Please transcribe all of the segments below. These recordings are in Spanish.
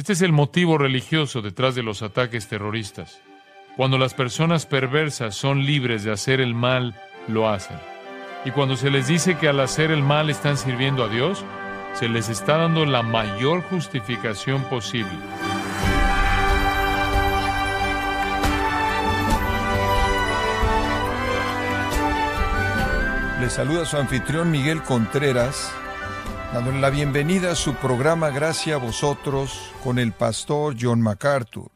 Este es el motivo religioso detrás de los ataques terroristas. Cuando las personas perversas son libres de hacer el mal, lo hacen. Y cuando se les dice que al hacer el mal están sirviendo a Dios, se les está dando la mayor justificación posible. Les saluda su anfitrión Miguel Contreras dándole la bienvenida a su programa Gracias a vosotros con el pastor John MacArthur.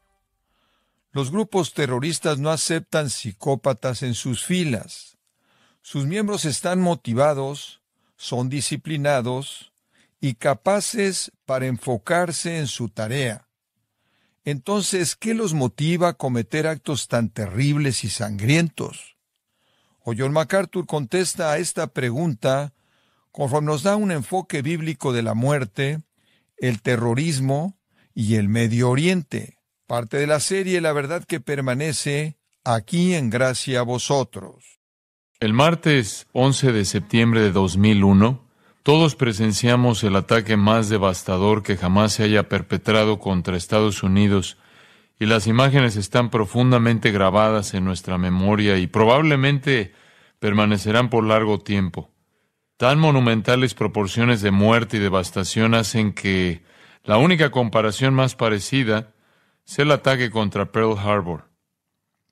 Los grupos terroristas no aceptan psicópatas en sus filas. Sus miembros están motivados, son disciplinados y capaces para enfocarse en su tarea. Entonces, ¿qué los motiva a cometer actos tan terribles y sangrientos? O John MacArthur contesta a esta pregunta conforme nos da un enfoque bíblico de la muerte, el terrorismo y el Medio Oriente, parte de la serie La verdad que permanece aquí en gracia a vosotros. El martes 11 de septiembre de 2001, todos presenciamos el ataque más devastador que jamás se haya perpetrado contra Estados Unidos y las imágenes están profundamente grabadas en nuestra memoria y probablemente permanecerán por largo tiempo. Tan monumentales proporciones de muerte y devastación hacen que la única comparación más parecida sea el ataque contra Pearl Harbor.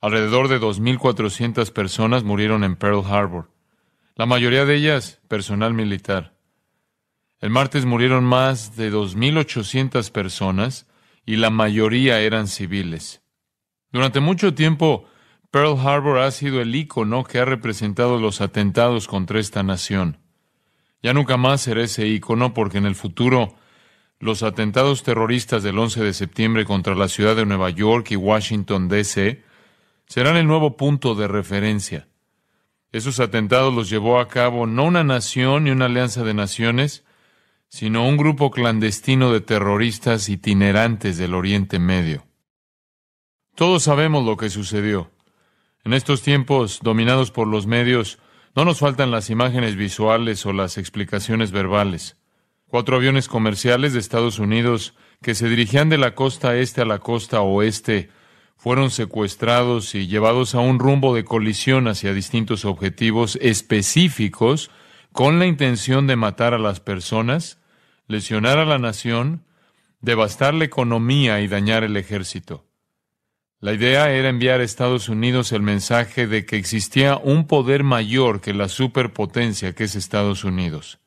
Alrededor de 2.400 personas murieron en Pearl Harbor, la mayoría de ellas personal militar. El martes murieron más de 2.800 personas y la mayoría eran civiles. Durante mucho tiempo, Pearl Harbor ha sido el icono que ha representado los atentados contra esta nación. Ya nunca más seré ese icono porque en el futuro los atentados terroristas del 11 de septiembre contra la ciudad de Nueva York y Washington, D.C. serán el nuevo punto de referencia. Esos atentados los llevó a cabo no una nación ni una alianza de naciones, sino un grupo clandestino de terroristas itinerantes del Oriente Medio. Todos sabemos lo que sucedió. En estos tiempos dominados por los medios, no nos faltan las imágenes visuales o las explicaciones verbales. Cuatro aviones comerciales de Estados Unidos que se dirigían de la costa este a la costa oeste fueron secuestrados y llevados a un rumbo de colisión hacia distintos objetivos específicos con la intención de matar a las personas, lesionar a la nación, devastar la economía y dañar el ejército. La idea era enviar a Estados Unidos el mensaje de que existía un poder mayor que la superpotencia que es Estados Unidos.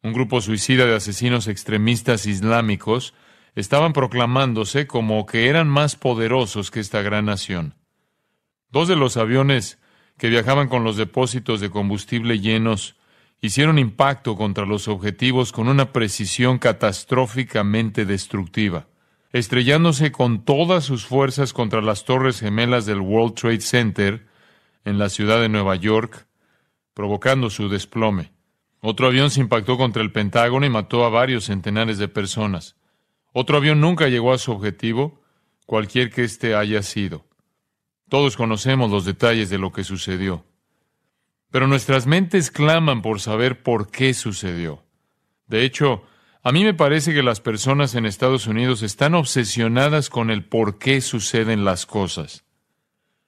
Un grupo suicida de asesinos extremistas islámicos estaban proclamándose como que eran más poderosos que esta gran nación. Dos de los aviones que viajaban con los depósitos de combustible llenos hicieron impacto contra los objetivos con una precisión catastróficamente destructiva estrellándose con todas sus fuerzas contra las torres gemelas del World Trade Center en la ciudad de Nueva York, provocando su desplome. Otro avión se impactó contra el Pentágono y mató a varios centenares de personas. Otro avión nunca llegó a su objetivo, cualquier que éste haya sido. Todos conocemos los detalles de lo que sucedió. Pero nuestras mentes claman por saber por qué sucedió. De hecho, a mí me parece que las personas en Estados Unidos están obsesionadas con el por qué suceden las cosas.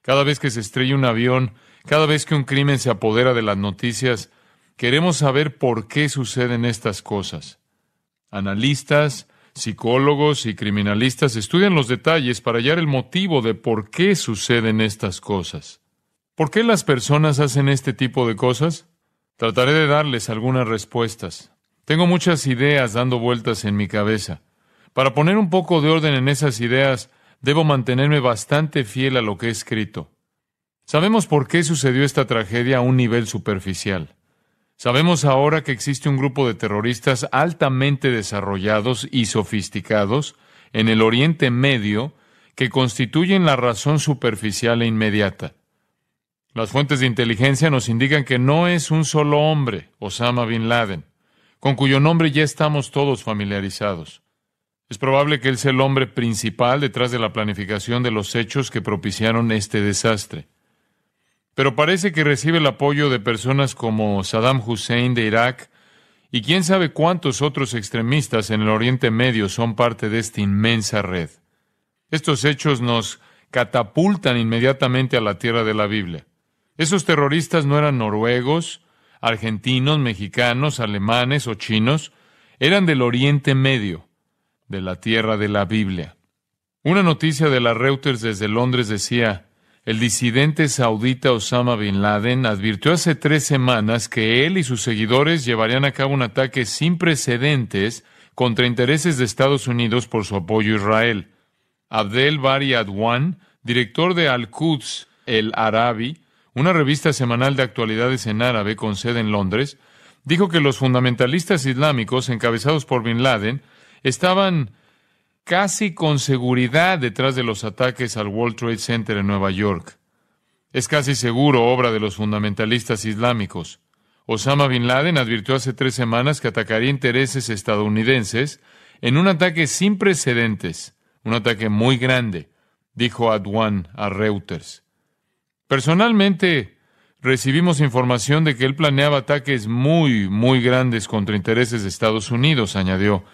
Cada vez que se estrella un avión, cada vez que un crimen se apodera de las noticias, queremos saber por qué suceden estas cosas. Analistas, psicólogos y criminalistas estudian los detalles para hallar el motivo de por qué suceden estas cosas. ¿Por qué las personas hacen este tipo de cosas? Trataré de darles algunas respuestas. Tengo muchas ideas dando vueltas en mi cabeza. Para poner un poco de orden en esas ideas, debo mantenerme bastante fiel a lo que he escrito. Sabemos por qué sucedió esta tragedia a un nivel superficial. Sabemos ahora que existe un grupo de terroristas altamente desarrollados y sofisticados en el Oriente Medio que constituyen la razón superficial e inmediata. Las fuentes de inteligencia nos indican que no es un solo hombre, Osama bin Laden con cuyo nombre ya estamos todos familiarizados. Es probable que él sea el hombre principal detrás de la planificación de los hechos que propiciaron este desastre. Pero parece que recibe el apoyo de personas como Saddam Hussein de Irak y quién sabe cuántos otros extremistas en el Oriente Medio son parte de esta inmensa red. Estos hechos nos catapultan inmediatamente a la tierra de la Biblia. Esos terroristas no eran noruegos, argentinos, mexicanos, alemanes o chinos, eran del Oriente Medio, de la tierra de la Biblia. Una noticia de la Reuters desde Londres decía, el disidente saudita Osama Bin Laden advirtió hace tres semanas que él y sus seguidores llevarían a cabo un ataque sin precedentes contra intereses de Estados Unidos por su apoyo a Israel. Abdel Bari Adwan, director de Al-Quds, el Arabi, una revista semanal de actualidades en árabe con sede en Londres, dijo que los fundamentalistas islámicos encabezados por Bin Laden estaban casi con seguridad detrás de los ataques al World Trade Center en Nueva York. Es casi seguro obra de los fundamentalistas islámicos. Osama Bin Laden advirtió hace tres semanas que atacaría intereses estadounidenses en un ataque sin precedentes, un ataque muy grande, dijo Adwan a Reuters. Personalmente, recibimos información de que él planeaba ataques muy, muy grandes contra intereses de Estados Unidos, añadió.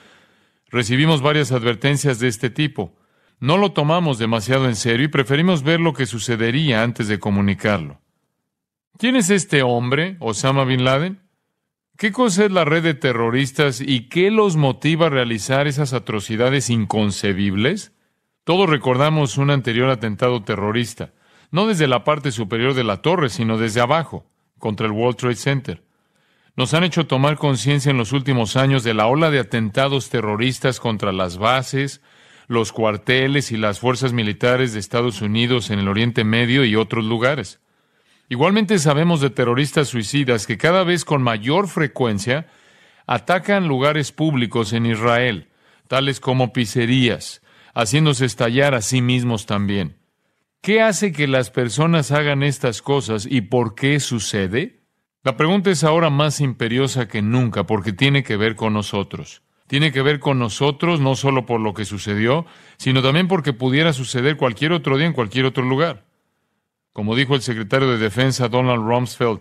Recibimos varias advertencias de este tipo. No lo tomamos demasiado en serio y preferimos ver lo que sucedería antes de comunicarlo. ¿Quién es este hombre, Osama Bin Laden? ¿Qué cosa es la red de terroristas y qué los motiva a realizar esas atrocidades inconcebibles? Todos recordamos un anterior atentado terrorista no desde la parte superior de la torre, sino desde abajo, contra el World Trade Center. Nos han hecho tomar conciencia en los últimos años de la ola de atentados terroristas contra las bases, los cuarteles y las fuerzas militares de Estados Unidos en el Oriente Medio y otros lugares. Igualmente sabemos de terroristas suicidas que cada vez con mayor frecuencia atacan lugares públicos en Israel, tales como pizzerías, haciéndose estallar a sí mismos también. ¿Qué hace que las personas hagan estas cosas y por qué sucede? La pregunta es ahora más imperiosa que nunca porque tiene que ver con nosotros. Tiene que ver con nosotros no solo por lo que sucedió, sino también porque pudiera suceder cualquier otro día en cualquier otro lugar. Como dijo el secretario de Defensa Donald Rumsfeld,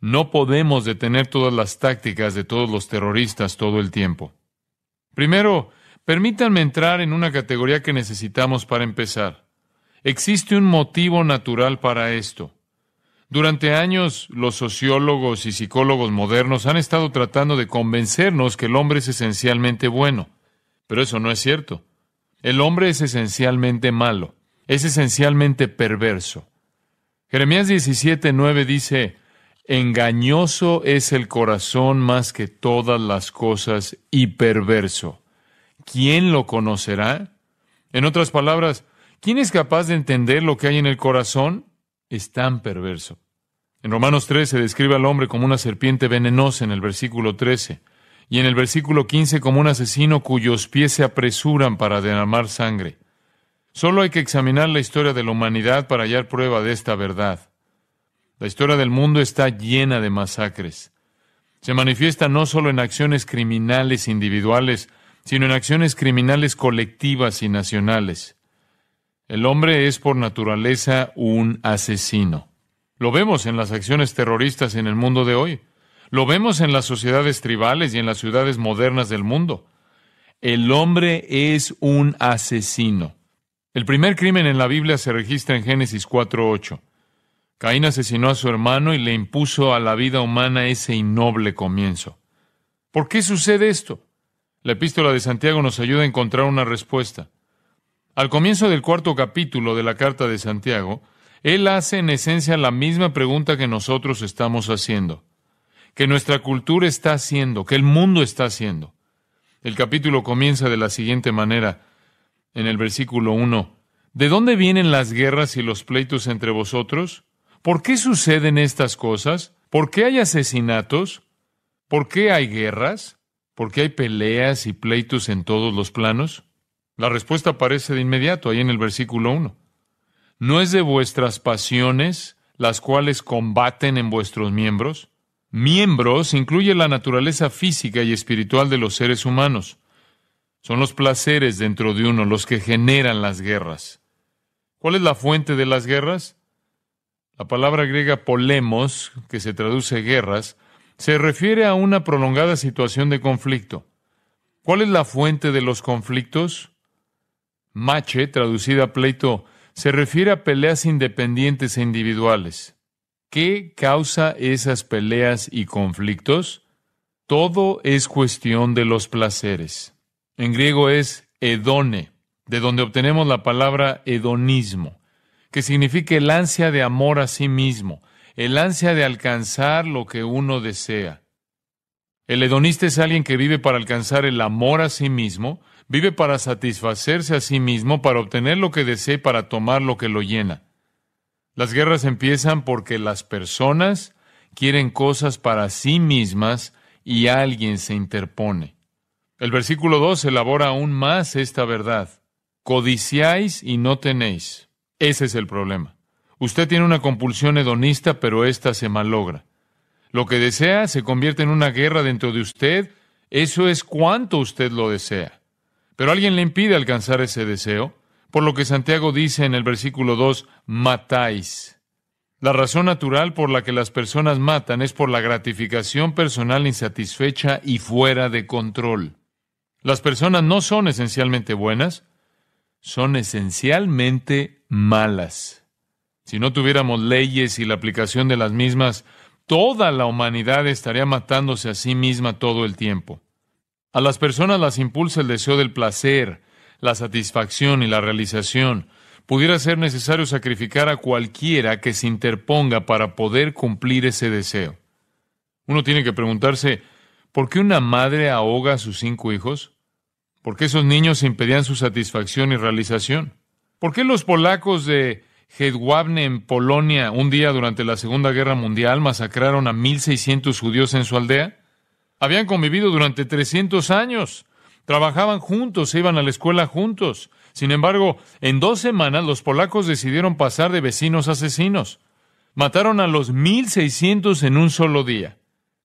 no podemos detener todas las tácticas de todos los terroristas todo el tiempo. Primero, permítanme entrar en una categoría que necesitamos para empezar. Existe un motivo natural para esto. Durante años, los sociólogos y psicólogos modernos han estado tratando de convencernos que el hombre es esencialmente bueno, pero eso no es cierto. El hombre es esencialmente malo, es esencialmente perverso. Jeremías 17:9 dice, engañoso es el corazón más que todas las cosas y perverso. ¿Quién lo conocerá? En otras palabras, ¿Quién es capaz de entender lo que hay en el corazón? Es tan perverso. En Romanos 3 se describe al hombre como una serpiente venenosa en el versículo 13 y en el versículo 15 como un asesino cuyos pies se apresuran para derramar sangre. Solo hay que examinar la historia de la humanidad para hallar prueba de esta verdad. La historia del mundo está llena de masacres. Se manifiesta no solo en acciones criminales individuales, sino en acciones criminales colectivas y nacionales. El hombre es por naturaleza un asesino. Lo vemos en las acciones terroristas en el mundo de hoy. Lo vemos en las sociedades tribales y en las ciudades modernas del mundo. El hombre es un asesino. El primer crimen en la Biblia se registra en Génesis 4.8. Caín asesinó a su hermano y le impuso a la vida humana ese innoble comienzo. ¿Por qué sucede esto? La epístola de Santiago nos ayuda a encontrar una respuesta. Al comienzo del cuarto capítulo de la carta de Santiago, él hace en esencia la misma pregunta que nosotros estamos haciendo, que nuestra cultura está haciendo, que el mundo está haciendo. El capítulo comienza de la siguiente manera, en el versículo 1. ¿De dónde vienen las guerras y los pleitos entre vosotros? ¿Por qué suceden estas cosas? ¿Por qué hay asesinatos? ¿Por qué hay guerras? ¿Por qué hay peleas y pleitos en todos los planos? La respuesta aparece de inmediato ahí en el versículo 1. ¿No es de vuestras pasiones las cuales combaten en vuestros miembros? Miembros incluye la naturaleza física y espiritual de los seres humanos. Son los placeres dentro de uno los que generan las guerras. ¿Cuál es la fuente de las guerras? La palabra griega polemos, que se traduce guerras, se refiere a una prolongada situación de conflicto. ¿Cuál es la fuente de los conflictos? Mache, traducida pleito, se refiere a peleas independientes e individuales. ¿Qué causa esas peleas y conflictos? Todo es cuestión de los placeres. En griego es edone, de donde obtenemos la palabra hedonismo, que significa el ansia de amor a sí mismo, el ansia de alcanzar lo que uno desea. El hedonista es alguien que vive para alcanzar el amor a sí mismo, Vive para satisfacerse a sí mismo, para obtener lo que desee, para tomar lo que lo llena. Las guerras empiezan porque las personas quieren cosas para sí mismas y alguien se interpone. El versículo 2 elabora aún más esta verdad. Codiciáis y no tenéis. Ese es el problema. Usted tiene una compulsión hedonista, pero ésta se malogra. Lo que desea se convierte en una guerra dentro de usted. Eso es cuanto usted lo desea. Pero alguien le impide alcanzar ese deseo, por lo que Santiago dice en el versículo 2, matáis. La razón natural por la que las personas matan es por la gratificación personal insatisfecha y fuera de control. Las personas no son esencialmente buenas, son esencialmente malas. Si no tuviéramos leyes y la aplicación de las mismas, toda la humanidad estaría matándose a sí misma todo el tiempo. A las personas las impulsa el deseo del placer, la satisfacción y la realización. Pudiera ser necesario sacrificar a cualquiera que se interponga para poder cumplir ese deseo. Uno tiene que preguntarse, ¿por qué una madre ahoga a sus cinco hijos? ¿Por qué esos niños impedían su satisfacción y realización? ¿Por qué los polacos de Hedwabne en Polonia un día durante la Segunda Guerra Mundial masacraron a 1.600 judíos en su aldea? Habían convivido durante 300 años, trabajaban juntos, iban a la escuela juntos. Sin embargo, en dos semanas los polacos decidieron pasar de vecinos a asesinos. Mataron a los 1.600 en un solo día.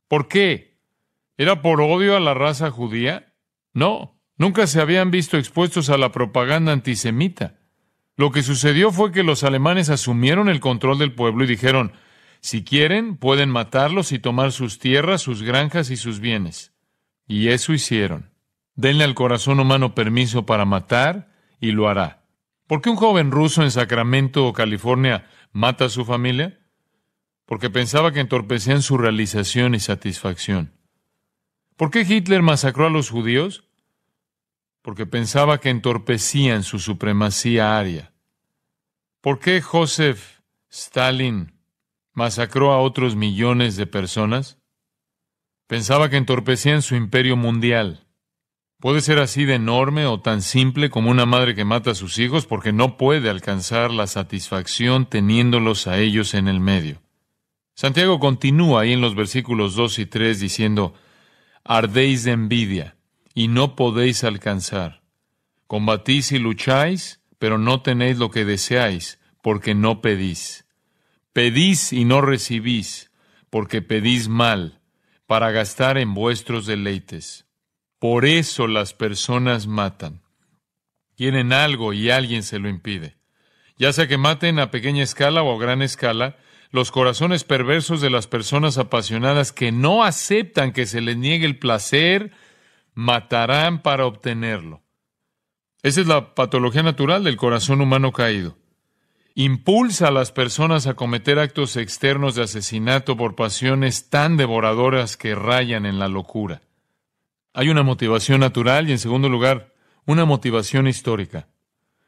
¿Por qué? ¿Era por odio a la raza judía? No, nunca se habían visto expuestos a la propaganda antisemita. Lo que sucedió fue que los alemanes asumieron el control del pueblo y dijeron, si quieren, pueden matarlos y tomar sus tierras, sus granjas y sus bienes. Y eso hicieron. Denle al corazón humano permiso para matar y lo hará. ¿Por qué un joven ruso en Sacramento, o California, mata a su familia? Porque pensaba que entorpecían su realización y satisfacción. ¿Por qué Hitler masacró a los judíos? Porque pensaba que entorpecían su supremacía aria. ¿Por qué Joseph Stalin masacró a otros millones de personas? Pensaba que entorpecían su imperio mundial. ¿Puede ser así de enorme o tan simple como una madre que mata a sus hijos porque no puede alcanzar la satisfacción teniéndolos a ellos en el medio? Santiago continúa ahí en los versículos 2 y 3 diciendo, Ardéis de envidia y no podéis alcanzar. Combatís y lucháis, pero no tenéis lo que deseáis, porque no pedís. Pedís y no recibís, porque pedís mal, para gastar en vuestros deleites. Por eso las personas matan. Quieren algo y alguien se lo impide. Ya sea que maten a pequeña escala o a gran escala, los corazones perversos de las personas apasionadas que no aceptan que se les niegue el placer, matarán para obtenerlo. Esa es la patología natural del corazón humano caído impulsa a las personas a cometer actos externos de asesinato por pasiones tan devoradoras que rayan en la locura. Hay una motivación natural y, en segundo lugar, una motivación histórica.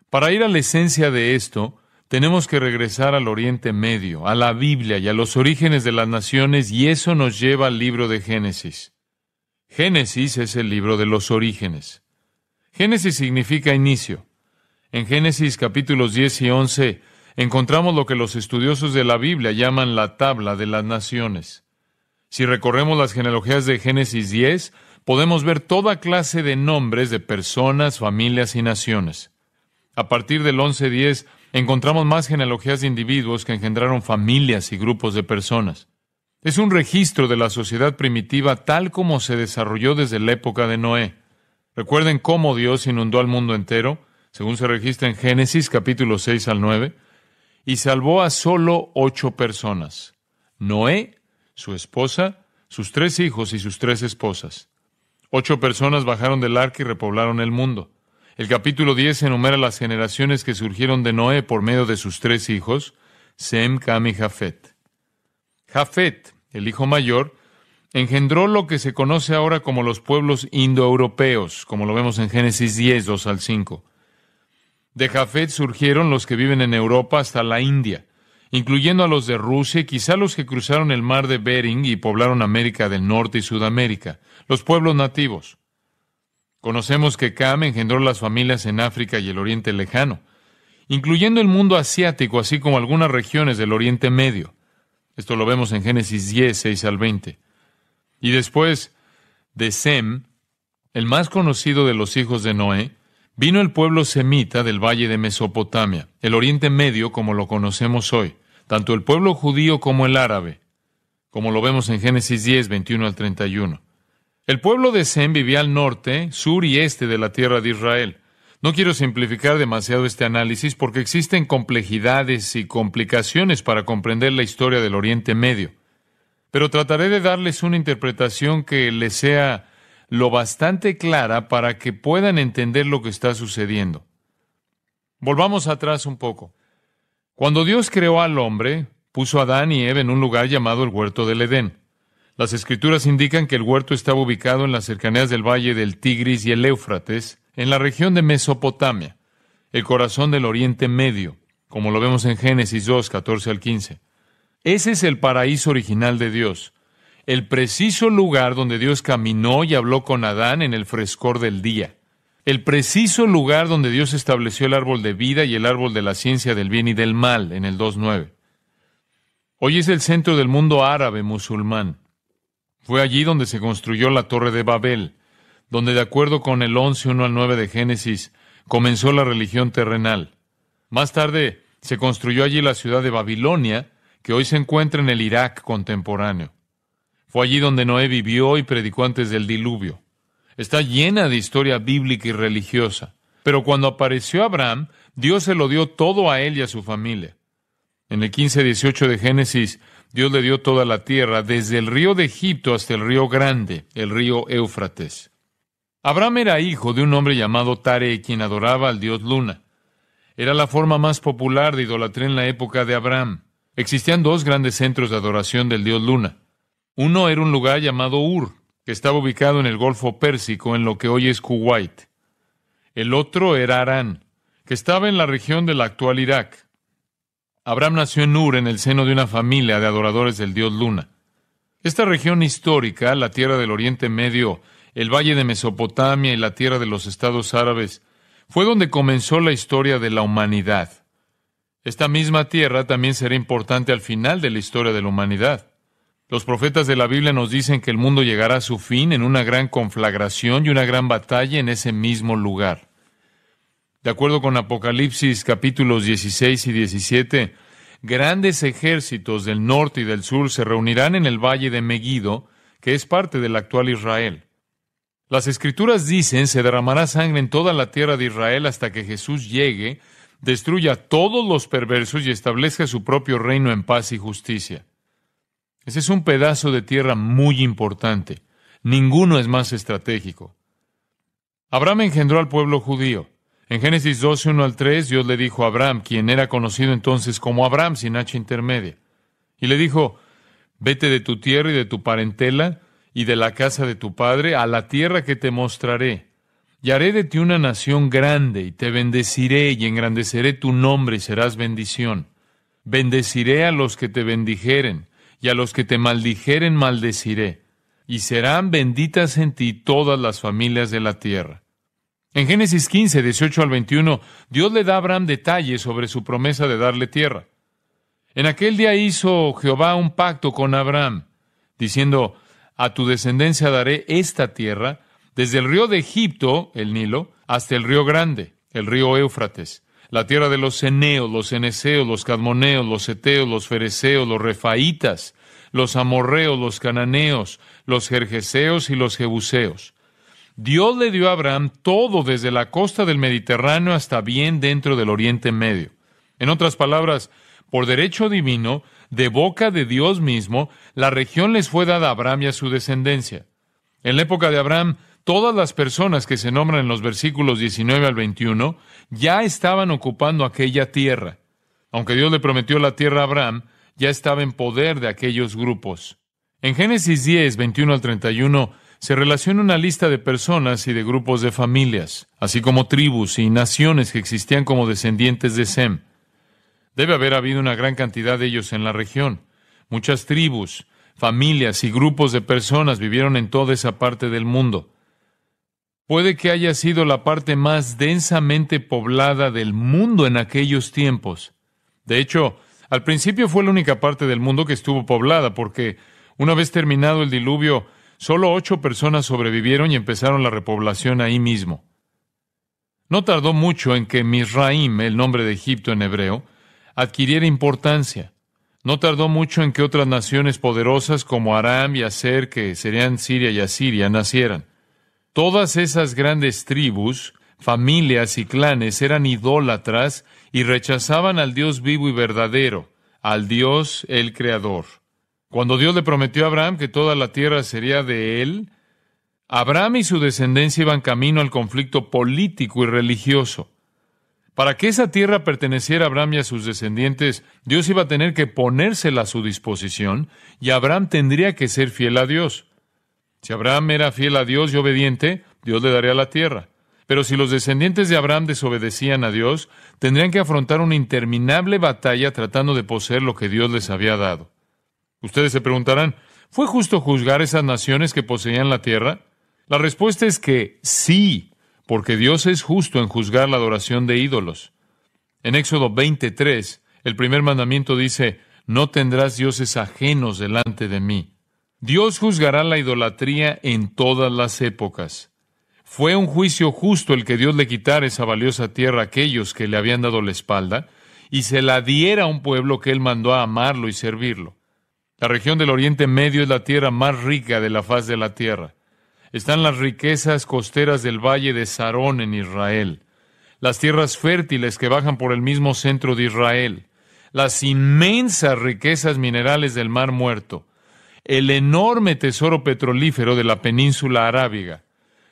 Para ir a la esencia de esto, tenemos que regresar al Oriente Medio, a la Biblia y a los orígenes de las naciones, y eso nos lleva al libro de Génesis. Génesis es el libro de los orígenes. Génesis significa inicio. En Génesis capítulos 10 y 11, encontramos lo que los estudiosos de la Biblia llaman la tabla de las naciones. Si recorremos las genealogías de Génesis 10, podemos ver toda clase de nombres de personas, familias y naciones. A partir del 11.10 encontramos más genealogías de individuos que engendraron familias y grupos de personas. Es un registro de la sociedad primitiva tal como se desarrolló desde la época de Noé. Recuerden cómo Dios inundó al mundo entero, según se registra en Génesis capítulo 6 al 9 y salvó a solo ocho personas. Noé, su esposa, sus tres hijos y sus tres esposas. Ocho personas bajaron del arca y repoblaron el mundo. El capítulo 10 enumera las generaciones que surgieron de Noé por medio de sus tres hijos, Sem, Cam y Jafet. Jafet, el hijo mayor, engendró lo que se conoce ahora como los pueblos indoeuropeos, como lo vemos en Génesis 10, 2 al 5. De Jafet surgieron los que viven en Europa hasta la India, incluyendo a los de Rusia y quizá los que cruzaron el mar de Bering y poblaron América del Norte y Sudamérica, los pueblos nativos. Conocemos que Cam engendró las familias en África y el Oriente Lejano, incluyendo el mundo asiático, así como algunas regiones del Oriente Medio. Esto lo vemos en Génesis 10, 6 al 20. Y después de Sem, el más conocido de los hijos de Noé, Vino el pueblo semita del valle de Mesopotamia, el Oriente Medio como lo conocemos hoy, tanto el pueblo judío como el árabe, como lo vemos en Génesis 10, 21 al 31. El pueblo de Sem vivía al norte, sur y este de la tierra de Israel. No quiero simplificar demasiado este análisis porque existen complejidades y complicaciones para comprender la historia del Oriente Medio, pero trataré de darles una interpretación que les sea lo bastante clara para que puedan entender lo que está sucediendo. Volvamos atrás un poco. Cuando Dios creó al hombre, puso a Adán y Eve en un lugar llamado el huerto del Edén. Las escrituras indican que el huerto estaba ubicado en las cercanías del valle del Tigris y el Éufrates, en la región de Mesopotamia, el corazón del Oriente Medio, como lo vemos en Génesis 2, 14 al 15. Ese es el paraíso original de Dios el preciso lugar donde Dios caminó y habló con Adán en el frescor del día, el preciso lugar donde Dios estableció el árbol de vida y el árbol de la ciencia del bien y del mal en el 2.9. Hoy es el centro del mundo árabe musulmán. Fue allí donde se construyó la Torre de Babel, donde de acuerdo con el 11.1 al 9 de Génesis comenzó la religión terrenal. Más tarde se construyó allí la ciudad de Babilonia, que hoy se encuentra en el Irak contemporáneo. Fue allí donde Noé vivió y predicó antes del diluvio. Está llena de historia bíblica y religiosa. Pero cuando apareció Abraham, Dios se lo dio todo a él y a su familia. En el 15 de Génesis, Dios le dio toda la tierra, desde el río de Egipto hasta el río grande, el río Éufrates. Abraham era hijo de un hombre llamado Tare, quien adoraba al dios Luna. Era la forma más popular de idolatría en la época de Abraham. Existían dos grandes centros de adoración del dios Luna. Uno era un lugar llamado Ur, que estaba ubicado en el Golfo Pérsico, en lo que hoy es Kuwait. El otro era Arán, que estaba en la región del actual Irak. Abraham nació en Ur, en el seno de una familia de adoradores del dios Luna. Esta región histórica, la tierra del Oriente Medio, el valle de Mesopotamia y la tierra de los estados árabes, fue donde comenzó la historia de la humanidad. Esta misma tierra también será importante al final de la historia de la humanidad. Los profetas de la Biblia nos dicen que el mundo llegará a su fin en una gran conflagración y una gran batalla en ese mismo lugar. De acuerdo con Apocalipsis capítulos 16 y 17, grandes ejércitos del norte y del sur se reunirán en el valle de Megiddo, que es parte del actual Israel. Las escrituras dicen, se derramará sangre en toda la tierra de Israel hasta que Jesús llegue, destruya a todos los perversos y establezca su propio reino en paz y justicia. Ese es un pedazo de tierra muy importante. Ninguno es más estratégico. Abraham engendró al pueblo judío. En Génesis 12, 1 al 3, Dios le dijo a Abraham, quien era conocido entonces como Abraham sin hacha intermedia, y le dijo, vete de tu tierra y de tu parentela y de la casa de tu padre a la tierra que te mostraré, y haré de ti una nación grande, y te bendeciré y engrandeceré tu nombre y serás bendición. Bendeciré a los que te bendijeren y a los que te maldijeren maldeciré, y serán benditas en ti todas las familias de la tierra. En Génesis 15, 18 al 21, Dios le da a Abraham detalles sobre su promesa de darle tierra. En aquel día hizo Jehová un pacto con Abraham, diciendo, a tu descendencia daré esta tierra, desde el río de Egipto, el Nilo, hasta el río grande, el río Éufrates, la tierra de los ceneos, los Eneseos, los Cadmoneos, los Eteos, los Fereceos, los Refaitas, los Amorreos, los Cananeos, los Jerjeseos y los Jebuseos. Dios le dio a Abraham todo desde la costa del Mediterráneo hasta bien dentro del Oriente Medio. En otras palabras, por derecho divino, de boca de Dios mismo, la región les fue dada a Abraham y a su descendencia. En la época de Abraham, Todas las personas que se nombran en los versículos 19 al 21 ya estaban ocupando aquella tierra. Aunque Dios le prometió la tierra a Abraham, ya estaba en poder de aquellos grupos. En Génesis 10, 21 al 31, se relaciona una lista de personas y de grupos de familias, así como tribus y naciones que existían como descendientes de Sem. Debe haber habido una gran cantidad de ellos en la región. Muchas tribus, familias y grupos de personas vivieron en toda esa parte del mundo. Puede que haya sido la parte más densamente poblada del mundo en aquellos tiempos. De hecho, al principio fue la única parte del mundo que estuvo poblada, porque una vez terminado el diluvio, solo ocho personas sobrevivieron y empezaron la repoblación ahí mismo. No tardó mucho en que Misraim, el nombre de Egipto en hebreo, adquiriera importancia. No tardó mucho en que otras naciones poderosas como Aram y Aser, que serían Siria y Asiria, nacieran. Todas esas grandes tribus, familias y clanes eran idólatras y rechazaban al Dios vivo y verdadero, al Dios el Creador. Cuando Dios le prometió a Abraham que toda la tierra sería de él, Abraham y su descendencia iban camino al conflicto político y religioso. Para que esa tierra perteneciera a Abraham y a sus descendientes, Dios iba a tener que ponérsela a su disposición y Abraham tendría que ser fiel a Dios. Si Abraham era fiel a Dios y obediente, Dios le daría la tierra. Pero si los descendientes de Abraham desobedecían a Dios, tendrían que afrontar una interminable batalla tratando de poseer lo que Dios les había dado. Ustedes se preguntarán, ¿fue justo juzgar esas naciones que poseían la tierra? La respuesta es que sí, porque Dios es justo en juzgar la adoración de ídolos. En Éxodo 23, el primer mandamiento dice, no tendrás dioses ajenos delante de mí. Dios juzgará la idolatría en todas las épocas. Fue un juicio justo el que Dios le quitara esa valiosa tierra a aquellos que le habían dado la espalda y se la diera a un pueblo que él mandó a amarlo y servirlo. La región del Oriente Medio es la tierra más rica de la faz de la tierra. Están las riquezas costeras del valle de Sarón en Israel, las tierras fértiles que bajan por el mismo centro de Israel, las inmensas riquezas minerales del Mar Muerto, el enorme tesoro petrolífero de la península arábiga,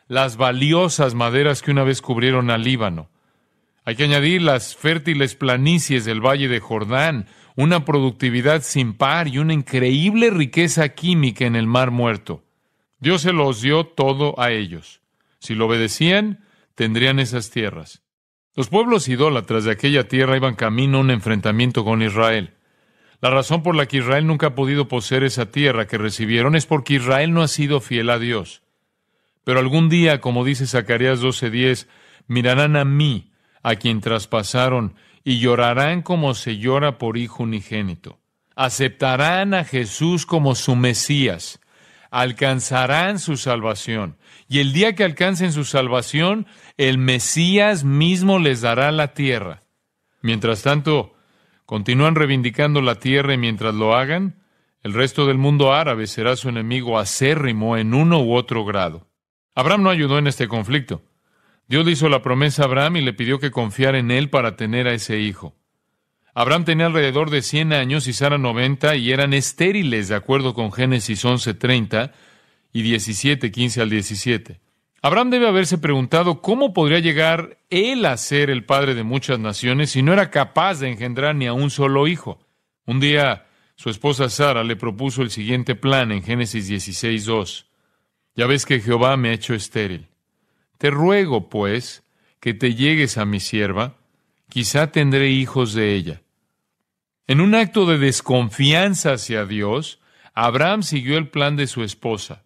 las valiosas maderas que una vez cubrieron al Líbano. Hay que añadir las fértiles planicies del Valle de Jordán, una productividad sin par y una increíble riqueza química en el Mar Muerto. Dios se los dio todo a ellos. Si lo obedecían, tendrían esas tierras. Los pueblos idólatras de aquella tierra iban camino a un enfrentamiento con Israel. La razón por la que Israel nunca ha podido poseer esa tierra que recibieron es porque Israel no ha sido fiel a Dios. Pero algún día, como dice Zacarías 12:10, mirarán a mí, a quien traspasaron, y llorarán como se llora por hijo unigénito. Aceptarán a Jesús como su Mesías, alcanzarán su salvación, y el día que alcancen su salvación, el Mesías mismo les dará la tierra. Mientras tanto, continúan reivindicando la tierra y mientras lo hagan, el resto del mundo árabe será su enemigo acérrimo en uno u otro grado. Abraham no ayudó en este conflicto. Dios le hizo la promesa a Abraham y le pidió que confiara en él para tener a ese hijo. Abraham tenía alrededor de 100 años y Sara 90 y eran estériles de acuerdo con Génesis 11:30 y 17:15 al 17. Abraham debe haberse preguntado cómo podría llegar él a ser el padre de muchas naciones si no era capaz de engendrar ni a un solo hijo. Un día su esposa Sara le propuso el siguiente plan en Génesis 16.2. Ya ves que Jehová me ha hecho estéril. Te ruego, pues, que te llegues a mi sierva, quizá tendré hijos de ella. En un acto de desconfianza hacia Dios, Abraham siguió el plan de su esposa.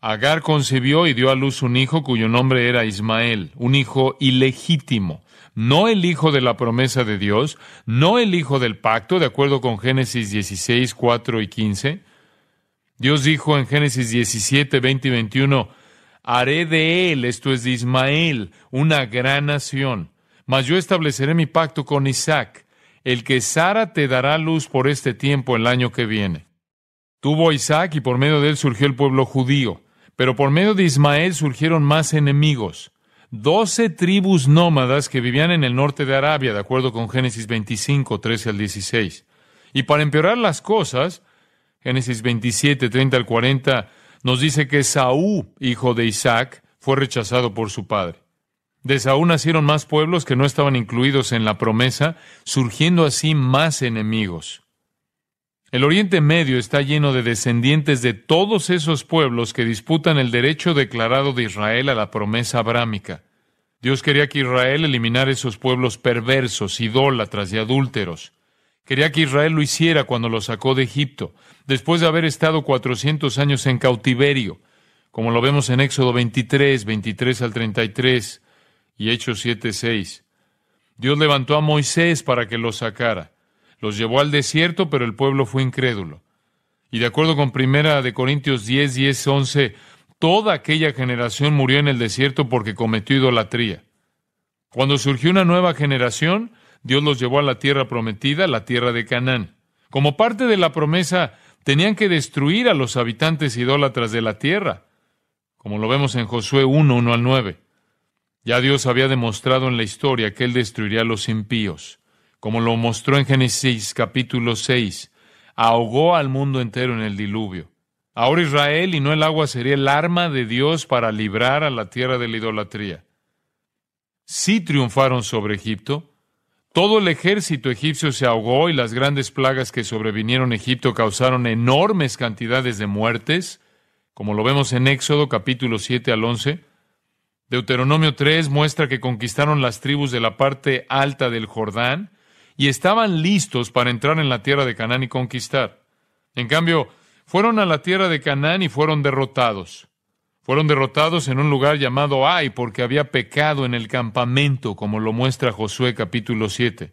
Agar concibió y dio a luz un hijo cuyo nombre era Ismael, un hijo ilegítimo, no el hijo de la promesa de Dios, no el hijo del pacto, de acuerdo con Génesis 16, 4 y 15. Dios dijo en Génesis 17, 20 y 21, haré de él, esto es de Ismael, una gran nación, mas yo estableceré mi pacto con Isaac, el que Sara te dará luz por este tiempo el año que viene. Tuvo Isaac y por medio de él surgió el pueblo judío. Pero por medio de Ismael surgieron más enemigos. Doce tribus nómadas que vivían en el norte de Arabia, de acuerdo con Génesis 25, 13 al 16. Y para empeorar las cosas, Génesis 27, 30 al 40, nos dice que Saúl, hijo de Isaac, fue rechazado por su padre. De Saúl nacieron más pueblos que no estaban incluidos en la promesa, surgiendo así más enemigos. El Oriente Medio está lleno de descendientes de todos esos pueblos que disputan el derecho declarado de Israel a la promesa abrámica. Dios quería que Israel eliminara esos pueblos perversos, idólatras y adúlteros. Quería que Israel lo hiciera cuando lo sacó de Egipto, después de haber estado 400 años en cautiverio, como lo vemos en Éxodo 23, 23 al 33 y Hechos 7, 6. Dios levantó a Moisés para que lo sacara. Los llevó al desierto, pero el pueblo fue incrédulo. Y de acuerdo con Primera de Corintios 10, 10, 11, toda aquella generación murió en el desierto porque cometió idolatría. Cuando surgió una nueva generación, Dios los llevó a la tierra prometida, la tierra de Canaán. Como parte de la promesa, tenían que destruir a los habitantes idólatras de la tierra, como lo vemos en Josué 1, 1 al 9. Ya Dios había demostrado en la historia que Él destruiría a los impíos como lo mostró en Génesis capítulo 6, ahogó al mundo entero en el diluvio. Ahora Israel y no el agua sería el arma de Dios para librar a la tierra de la idolatría. Sí triunfaron sobre Egipto. Todo el ejército egipcio se ahogó y las grandes plagas que sobrevinieron Egipto causaron enormes cantidades de muertes, como lo vemos en Éxodo capítulo 7 al 11. Deuteronomio 3 muestra que conquistaron las tribus de la parte alta del Jordán, y estaban listos para entrar en la tierra de Canaán y conquistar. En cambio, fueron a la tierra de Canaán y fueron derrotados. Fueron derrotados en un lugar llamado Ai porque había pecado en el campamento, como lo muestra Josué capítulo 7.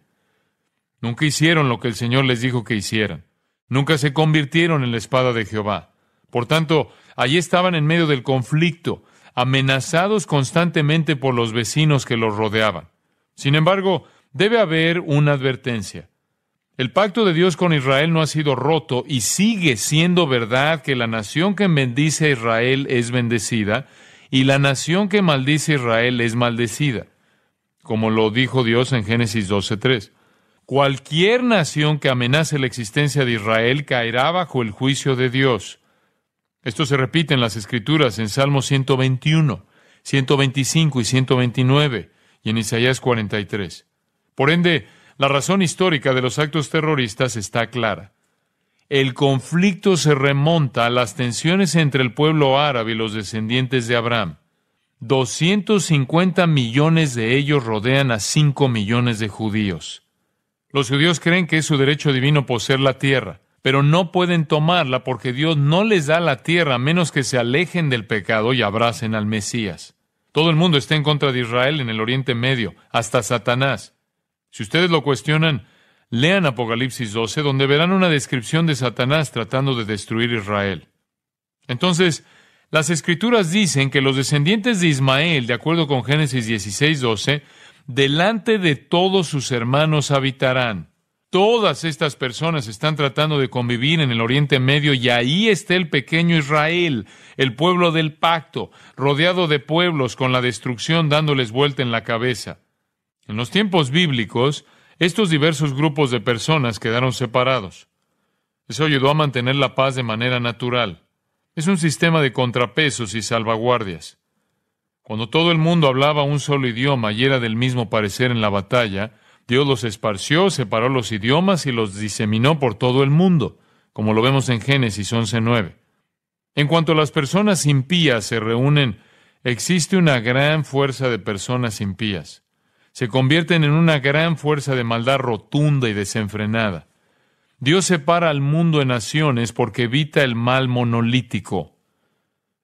Nunca hicieron lo que el Señor les dijo que hicieran. Nunca se convirtieron en la espada de Jehová. Por tanto, allí estaban en medio del conflicto, amenazados constantemente por los vecinos que los rodeaban. Sin embargo, debe haber una advertencia. El pacto de Dios con Israel no ha sido roto y sigue siendo verdad que la nación que bendice a Israel es bendecida y la nación que maldice a Israel es maldecida, como lo dijo Dios en Génesis 12.3. Cualquier nación que amenace la existencia de Israel caerá bajo el juicio de Dios. Esto se repite en las Escrituras, en Salmos 121, 125 y 129, y en Isaías 43. Por ende, la razón histórica de los actos terroristas está clara. El conflicto se remonta a las tensiones entre el pueblo árabe y los descendientes de Abraham. 250 millones de ellos rodean a 5 millones de judíos. Los judíos creen que es su derecho divino poseer la tierra, pero no pueden tomarla porque Dios no les da la tierra a menos que se alejen del pecado y abracen al Mesías. Todo el mundo está en contra de Israel en el Oriente Medio, hasta Satanás. Si ustedes lo cuestionan, lean Apocalipsis 12, donde verán una descripción de Satanás tratando de destruir Israel. Entonces, las escrituras dicen que los descendientes de Ismael, de acuerdo con Génesis 16, 12, delante de todos sus hermanos habitarán. Todas estas personas están tratando de convivir en el Oriente Medio y ahí está el pequeño Israel, el pueblo del pacto, rodeado de pueblos con la destrucción dándoles vuelta en la cabeza. En los tiempos bíblicos, estos diversos grupos de personas quedaron separados. Eso ayudó a mantener la paz de manera natural. Es un sistema de contrapesos y salvaguardias. Cuando todo el mundo hablaba un solo idioma y era del mismo parecer en la batalla, Dios los esparció, separó los idiomas y los diseminó por todo el mundo, como lo vemos en Génesis 11.9. En cuanto a las personas impías se reúnen, existe una gran fuerza de personas impías se convierten en una gran fuerza de maldad rotunda y desenfrenada. Dios separa al mundo en naciones porque evita el mal monolítico.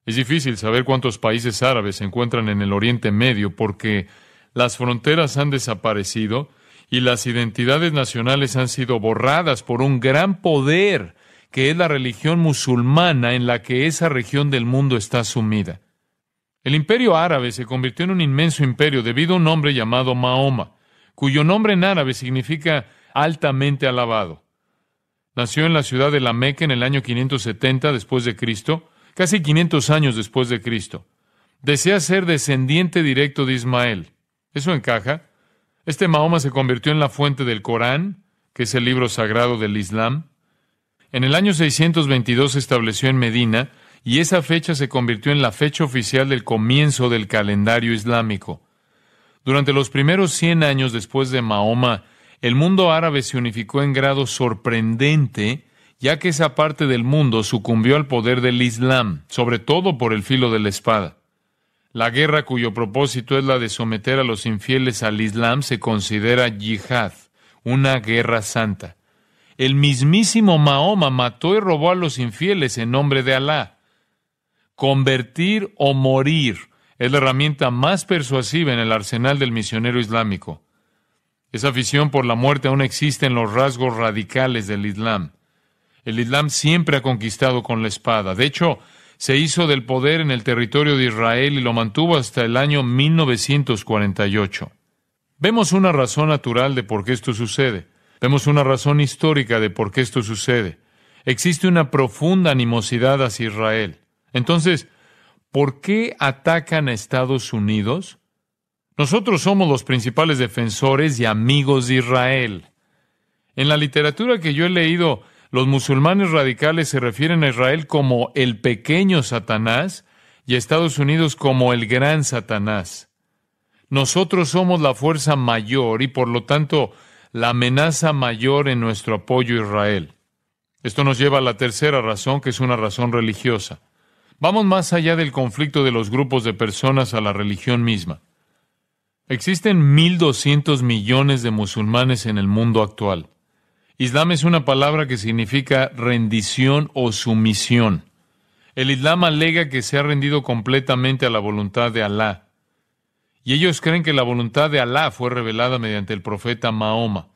Es difícil saber cuántos países árabes se encuentran en el Oriente Medio porque las fronteras han desaparecido y las identidades nacionales han sido borradas por un gran poder que es la religión musulmana en la que esa región del mundo está sumida. El imperio árabe se convirtió en un inmenso imperio debido a un hombre llamado Mahoma, cuyo nombre en árabe significa altamente alabado. Nació en la ciudad de la Meca en el año 570 después de Cristo, casi 500 años después de Cristo. Desea ser descendiente directo de Ismael. ¿Eso encaja? Este Mahoma se convirtió en la fuente del Corán, que es el libro sagrado del Islam. En el año 622 se estableció en Medina y esa fecha se convirtió en la fecha oficial del comienzo del calendario islámico. Durante los primeros 100 años después de Mahoma, el mundo árabe se unificó en grado sorprendente, ya que esa parte del mundo sucumbió al poder del Islam, sobre todo por el filo de la espada. La guerra cuyo propósito es la de someter a los infieles al Islam se considera yihad, una guerra santa. El mismísimo Mahoma mató y robó a los infieles en nombre de Alá. Convertir o morir es la herramienta más persuasiva en el arsenal del misionero islámico. Esa afición por la muerte aún existe en los rasgos radicales del Islam. El Islam siempre ha conquistado con la espada. De hecho, se hizo del poder en el territorio de Israel y lo mantuvo hasta el año 1948. Vemos una razón natural de por qué esto sucede. Vemos una razón histórica de por qué esto sucede. Existe una profunda animosidad hacia Israel. Entonces, ¿por qué atacan a Estados Unidos? Nosotros somos los principales defensores y amigos de Israel. En la literatura que yo he leído, los musulmanes radicales se refieren a Israel como el pequeño Satanás y a Estados Unidos como el gran Satanás. Nosotros somos la fuerza mayor y por lo tanto la amenaza mayor en nuestro apoyo a Israel. Esto nos lleva a la tercera razón, que es una razón religiosa. Vamos más allá del conflicto de los grupos de personas a la religión misma. Existen 1.200 millones de musulmanes en el mundo actual. Islam es una palabra que significa rendición o sumisión. El Islam alega que se ha rendido completamente a la voluntad de Alá. Y ellos creen que la voluntad de Alá fue revelada mediante el profeta Mahoma.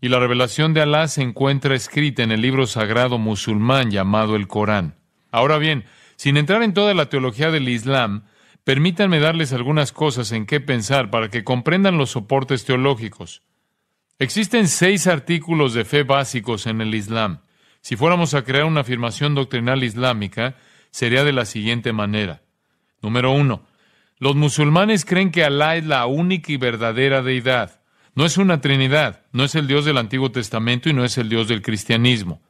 Y la revelación de Alá se encuentra escrita en el libro sagrado musulmán llamado el Corán. Ahora bien, sin entrar en toda la teología del Islam, permítanme darles algunas cosas en qué pensar para que comprendan los soportes teológicos. Existen seis artículos de fe básicos en el Islam. Si fuéramos a crear una afirmación doctrinal islámica, sería de la siguiente manera. Número uno, los musulmanes creen que Alá es la única y verdadera deidad. No es una trinidad, no es el Dios del Antiguo Testamento y no es el Dios del cristianismo.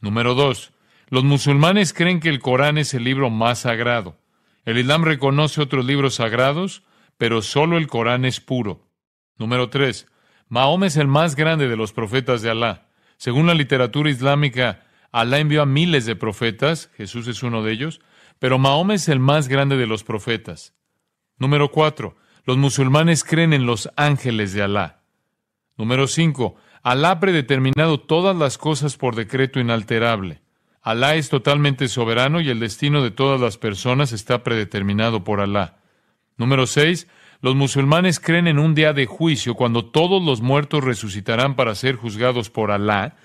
Número dos, los musulmanes creen que el Corán es el libro más sagrado. El Islam reconoce otros libros sagrados, pero solo el Corán es puro. Número 3. Mahoma es el más grande de los profetas de Alá. Según la literatura islámica, Alá envió a miles de profetas, Jesús es uno de ellos, pero Mahoma es el más grande de los profetas. Número 4. Los musulmanes creen en los ángeles de Alá. Número 5. Alá ha predeterminado todas las cosas por decreto inalterable. Alá es totalmente soberano y el destino de todas las personas está predeterminado por Alá. Número 6. Los musulmanes creen en un día de juicio cuando todos los muertos resucitarán para ser juzgados por Alá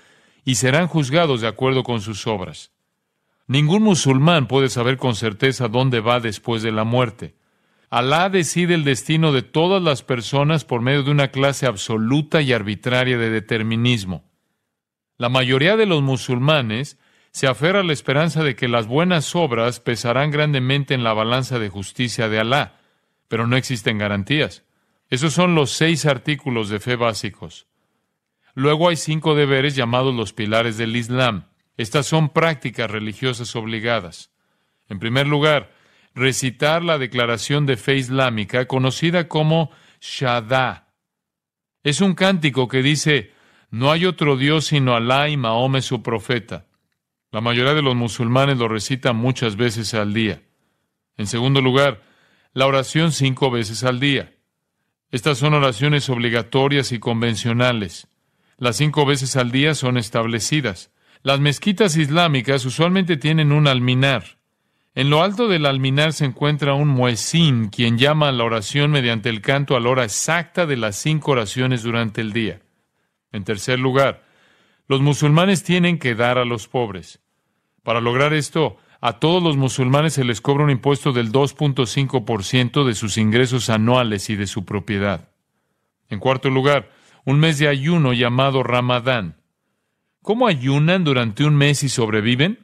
y serán juzgados de acuerdo con sus obras. Ningún musulmán puede saber con certeza dónde va después de la muerte. Alá decide el destino de todas las personas por medio de una clase absoluta y arbitraria de determinismo. La mayoría de los musulmanes se aferra a la esperanza de que las buenas obras pesarán grandemente en la balanza de justicia de Alá, pero no existen garantías. Esos son los seis artículos de fe básicos. Luego hay cinco deberes llamados los pilares del Islam. Estas son prácticas religiosas obligadas. En primer lugar, recitar la declaración de fe islámica conocida como Shadá. Es un cántico que dice, no hay otro Dios sino Alá y Mahoma su profeta. La mayoría de los musulmanes lo recitan muchas veces al día. En segundo lugar, la oración cinco veces al día. Estas son oraciones obligatorias y convencionales. Las cinco veces al día son establecidas. Las mezquitas islámicas usualmente tienen un alminar. En lo alto del alminar se encuentra un muezín, quien llama a la oración mediante el canto a la hora exacta de las cinco oraciones durante el día. En tercer lugar, los musulmanes tienen que dar a los pobres. Para lograr esto, a todos los musulmanes se les cobra un impuesto del 2.5% de sus ingresos anuales y de su propiedad. En cuarto lugar, un mes de ayuno llamado Ramadán. ¿Cómo ayunan durante un mes y sobreviven?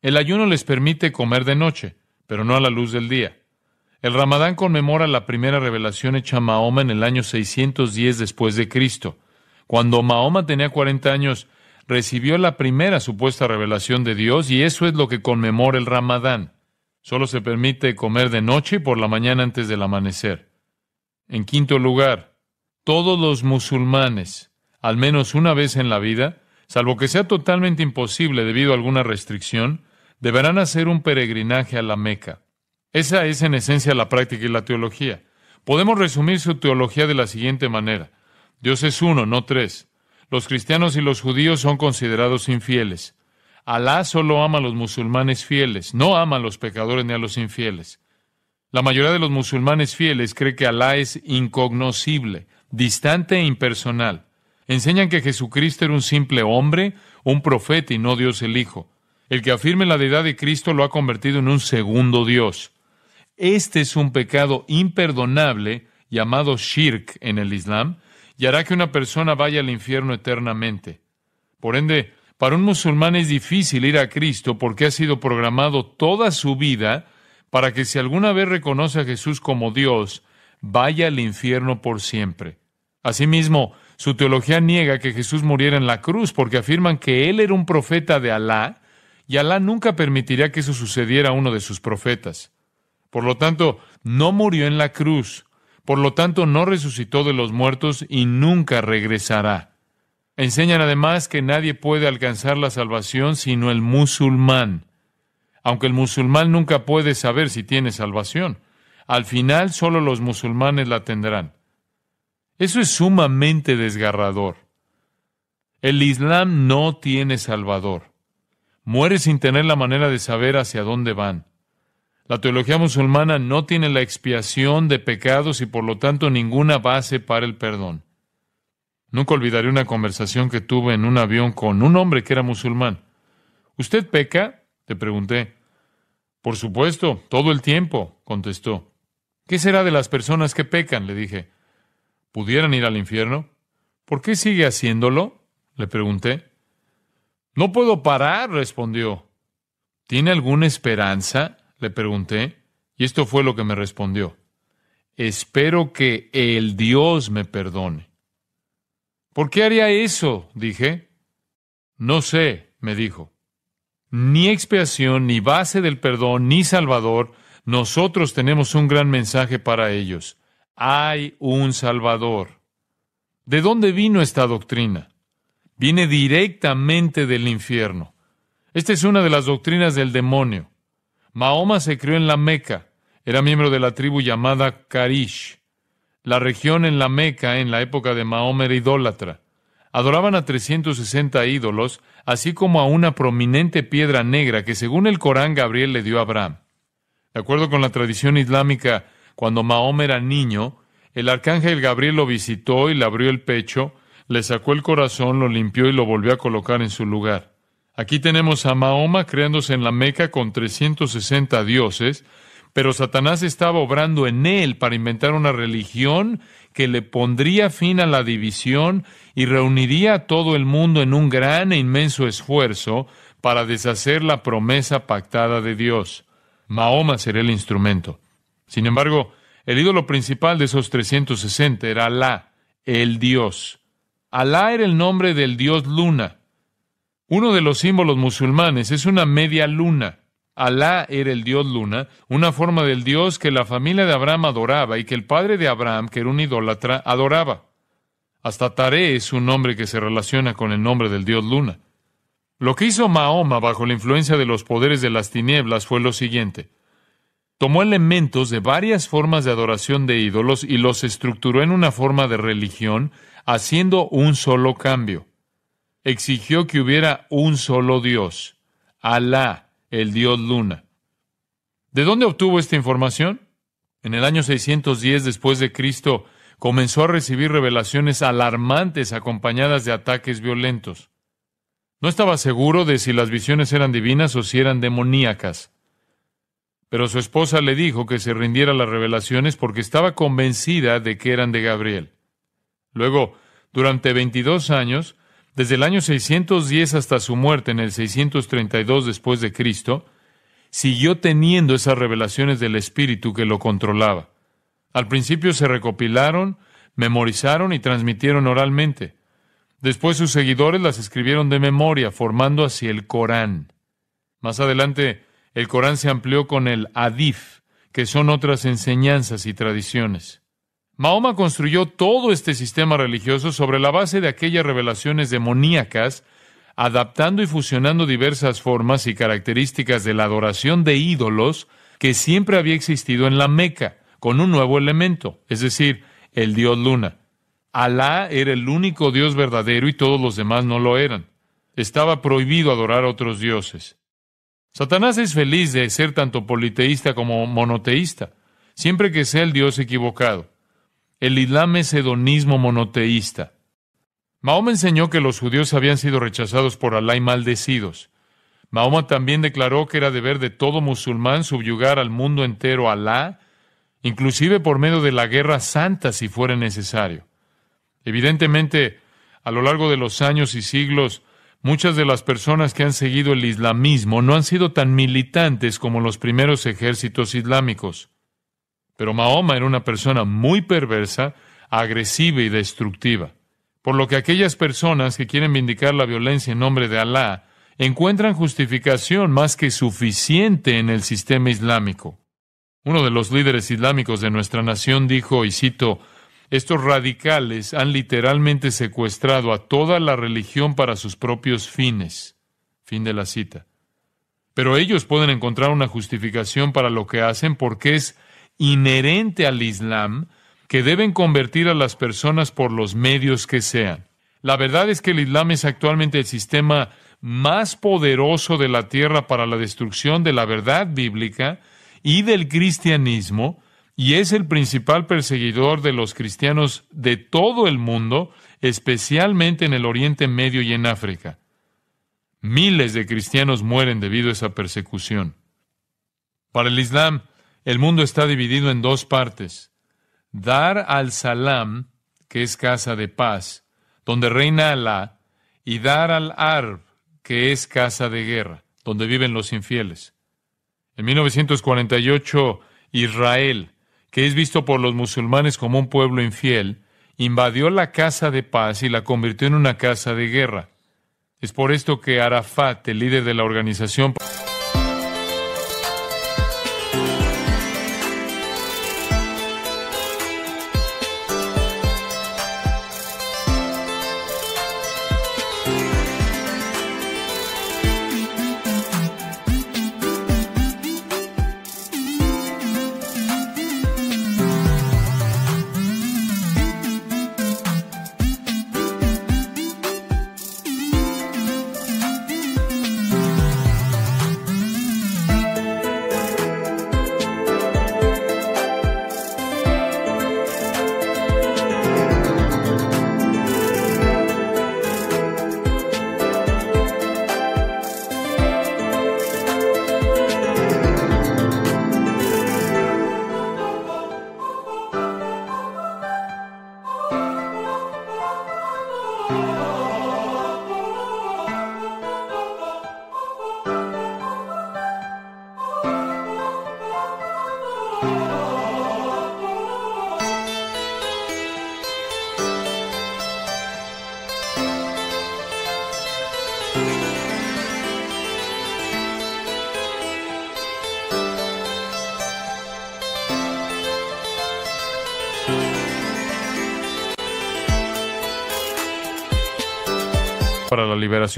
El ayuno les permite comer de noche, pero no a la luz del día. El Ramadán conmemora la primera revelación hecha a Mahoma en el año 610 después de Cristo. Cuando Mahoma tenía 40 años, recibió la primera supuesta revelación de Dios y eso es lo que conmemora el Ramadán. Solo se permite comer de noche y por la mañana antes del amanecer. En quinto lugar, todos los musulmanes, al menos una vez en la vida, salvo que sea totalmente imposible debido a alguna restricción, deberán hacer un peregrinaje a la Meca. Esa es en esencia la práctica y la teología. Podemos resumir su teología de la siguiente manera. Dios es uno, no tres. Los cristianos y los judíos son considerados infieles. Alá solo ama a los musulmanes fieles, no ama a los pecadores ni a los infieles. La mayoría de los musulmanes fieles cree que Alá es incognoscible, distante e impersonal. Enseñan que Jesucristo era un simple hombre, un profeta y no Dios el Hijo. El que afirme la deidad de Cristo lo ha convertido en un segundo Dios. Este es un pecado imperdonable llamado shirk en el Islam, y hará que una persona vaya al infierno eternamente. Por ende, para un musulmán es difícil ir a Cristo porque ha sido programado toda su vida para que si alguna vez reconoce a Jesús como Dios, vaya al infierno por siempre. Asimismo, su teología niega que Jesús muriera en la cruz porque afirman que él era un profeta de Alá y Alá nunca permitiría que eso sucediera a uno de sus profetas. Por lo tanto, no murió en la cruz, por lo tanto, no resucitó de los muertos y nunca regresará. Enseñan además que nadie puede alcanzar la salvación sino el musulmán, aunque el musulmán nunca puede saber si tiene salvación. Al final solo los musulmanes la tendrán. Eso es sumamente desgarrador. El Islam no tiene salvador. Muere sin tener la manera de saber hacia dónde van. La teología musulmana no tiene la expiación de pecados y por lo tanto ninguna base para el perdón. Nunca olvidaré una conversación que tuve en un avión con un hombre que era musulmán. ¿Usted peca? le pregunté. Por supuesto, todo el tiempo, contestó. ¿Qué será de las personas que pecan? le dije. ¿Pudieran ir al infierno? ¿Por qué sigue haciéndolo? le pregunté. No puedo parar, respondió. ¿Tiene alguna esperanza? Le pregunté, y esto fue lo que me respondió. Espero que el Dios me perdone. ¿Por qué haría eso? dije. No sé, me dijo. Ni expiación, ni base del perdón, ni salvador. Nosotros tenemos un gran mensaje para ellos. Hay un salvador. ¿De dónde vino esta doctrina? Viene directamente del infierno. Esta es una de las doctrinas del demonio. Mahoma se crió en la Meca. Era miembro de la tribu llamada Karish. La región en la Meca en la época de Mahoma era idólatra. Adoraban a 360 ídolos, así como a una prominente piedra negra que según el Corán Gabriel le dio a Abraham. De acuerdo con la tradición islámica, cuando Mahoma era niño, el arcángel Gabriel lo visitó y le abrió el pecho, le sacó el corazón, lo limpió y lo volvió a colocar en su lugar. Aquí tenemos a Mahoma creándose en la Meca con 360 dioses, pero Satanás estaba obrando en él para inventar una religión que le pondría fin a la división y reuniría a todo el mundo en un gran e inmenso esfuerzo para deshacer la promesa pactada de Dios. Mahoma será el instrumento. Sin embargo, el ídolo principal de esos 360 era Alá, el Dios. Alá era el nombre del Dios Luna uno de los símbolos musulmanes es una media luna. Alá era el dios luna, una forma del dios que la familia de Abraham adoraba y que el padre de Abraham, que era un idólatra, adoraba. Hasta Taré es un nombre que se relaciona con el nombre del dios luna. Lo que hizo Mahoma bajo la influencia de los poderes de las tinieblas fue lo siguiente. Tomó elementos de varias formas de adoración de ídolos y los estructuró en una forma de religión, haciendo un solo cambio exigió que hubiera un solo Dios, Alá, el Dios Luna. ¿De dónde obtuvo esta información? En el año 610 después de Cristo comenzó a recibir revelaciones alarmantes acompañadas de ataques violentos. No estaba seguro de si las visiones eran divinas o si eran demoníacas. Pero su esposa le dijo que se rindiera las revelaciones porque estaba convencida de que eran de Gabriel. Luego, durante 22 años, desde el año 610 hasta su muerte en el 632 después de Cristo, siguió teniendo esas revelaciones del Espíritu que lo controlaba. Al principio se recopilaron, memorizaron y transmitieron oralmente. Después sus seguidores las escribieron de memoria, formando así el Corán. Más adelante, el Corán se amplió con el Adif, que son otras enseñanzas y tradiciones. Mahoma construyó todo este sistema religioso sobre la base de aquellas revelaciones demoníacas, adaptando y fusionando diversas formas y características de la adoración de ídolos que siempre había existido en la Meca, con un nuevo elemento, es decir, el dios luna. Alá era el único dios verdadero y todos los demás no lo eran. Estaba prohibido adorar a otros dioses. Satanás es feliz de ser tanto politeísta como monoteísta, siempre que sea el dios equivocado el Islam es hedonismo monoteísta. Mahoma enseñó que los judíos habían sido rechazados por Alá y maldecidos. Mahoma también declaró que era deber de todo musulmán subyugar al mundo entero a Alá, inclusive por medio de la guerra santa si fuera necesario. Evidentemente, a lo largo de los años y siglos, muchas de las personas que han seguido el islamismo no han sido tan militantes como los primeros ejércitos islámicos. Pero Mahoma era una persona muy perversa, agresiva y destructiva. Por lo que aquellas personas que quieren vindicar la violencia en nombre de Alá encuentran justificación más que suficiente en el sistema islámico. Uno de los líderes islámicos de nuestra nación dijo, y cito, estos radicales han literalmente secuestrado a toda la religión para sus propios fines. Fin de la cita. Pero ellos pueden encontrar una justificación para lo que hacen porque es inherente al Islam que deben convertir a las personas por los medios que sean. La verdad es que el Islam es actualmente el sistema más poderoso de la tierra para la destrucción de la verdad bíblica y del cristianismo, y es el principal perseguidor de los cristianos de todo el mundo, especialmente en el Oriente Medio y en África. Miles de cristianos mueren debido a esa persecución. Para el Islam, el mundo está dividido en dos partes. Dar al Salam, que es casa de paz, donde reina Alá, y dar al Arb, que es casa de guerra, donde viven los infieles. En 1948, Israel, que es visto por los musulmanes como un pueblo infiel, invadió la casa de paz y la convirtió en una casa de guerra. Es por esto que Arafat, el líder de la organización...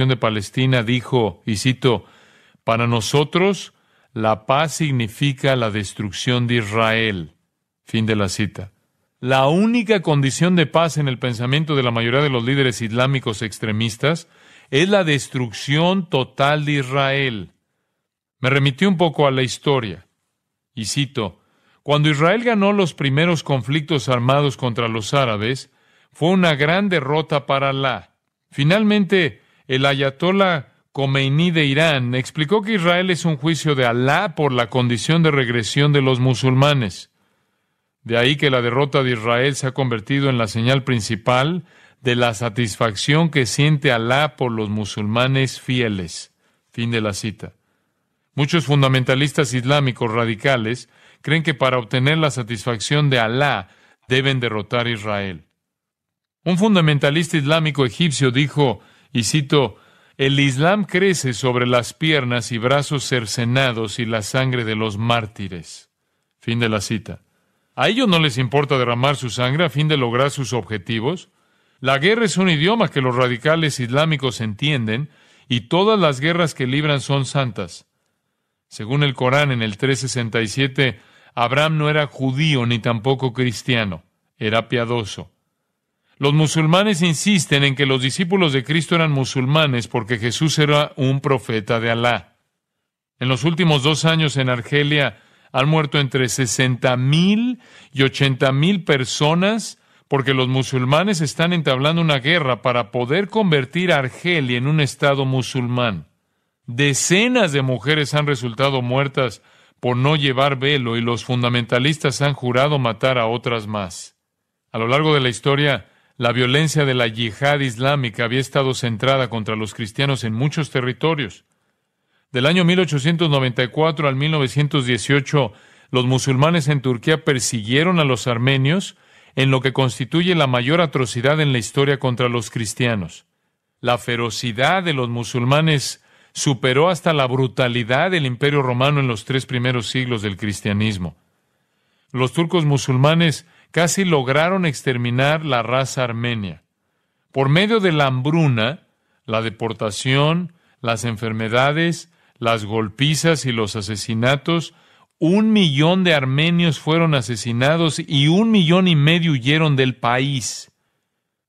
de Palestina dijo, y cito, para nosotros la paz significa la destrucción de Israel. Fin de la cita. La única condición de paz en el pensamiento de la mayoría de los líderes islámicos extremistas es la destrucción total de Israel. Me remití un poco a la historia. Y cito, cuando Israel ganó los primeros conflictos armados contra los árabes, fue una gran derrota para la Finalmente, el ayatollah Khomeini de Irán explicó que Israel es un juicio de Alá por la condición de regresión de los musulmanes. De ahí que la derrota de Israel se ha convertido en la señal principal de la satisfacción que siente Alá por los musulmanes fieles. Fin de la cita. Muchos fundamentalistas islámicos radicales creen que para obtener la satisfacción de Alá deben derrotar a Israel. Un fundamentalista islámico egipcio dijo, y cito, el Islam crece sobre las piernas y brazos cercenados y la sangre de los mártires. Fin de la cita. ¿A ellos no les importa derramar su sangre a fin de lograr sus objetivos? La guerra es un idioma que los radicales islámicos entienden y todas las guerras que libran son santas. Según el Corán en el 367, Abraham no era judío ni tampoco cristiano, era piadoso. Los musulmanes insisten en que los discípulos de Cristo eran musulmanes porque Jesús era un profeta de Alá. En los últimos dos años en Argelia han muerto entre 60.000 y 80.000 personas porque los musulmanes están entablando una guerra para poder convertir a Argelia en un estado musulmán. Decenas de mujeres han resultado muertas por no llevar velo y los fundamentalistas han jurado matar a otras más. A lo largo de la historia, la violencia de la yihad islámica había estado centrada contra los cristianos en muchos territorios. Del año 1894 al 1918, los musulmanes en Turquía persiguieron a los armenios en lo que constituye la mayor atrocidad en la historia contra los cristianos. La ferocidad de los musulmanes superó hasta la brutalidad del imperio romano en los tres primeros siglos del cristianismo. Los turcos musulmanes casi lograron exterminar la raza armenia. Por medio de la hambruna, la deportación, las enfermedades, las golpizas y los asesinatos, un millón de armenios fueron asesinados y un millón y medio huyeron del país.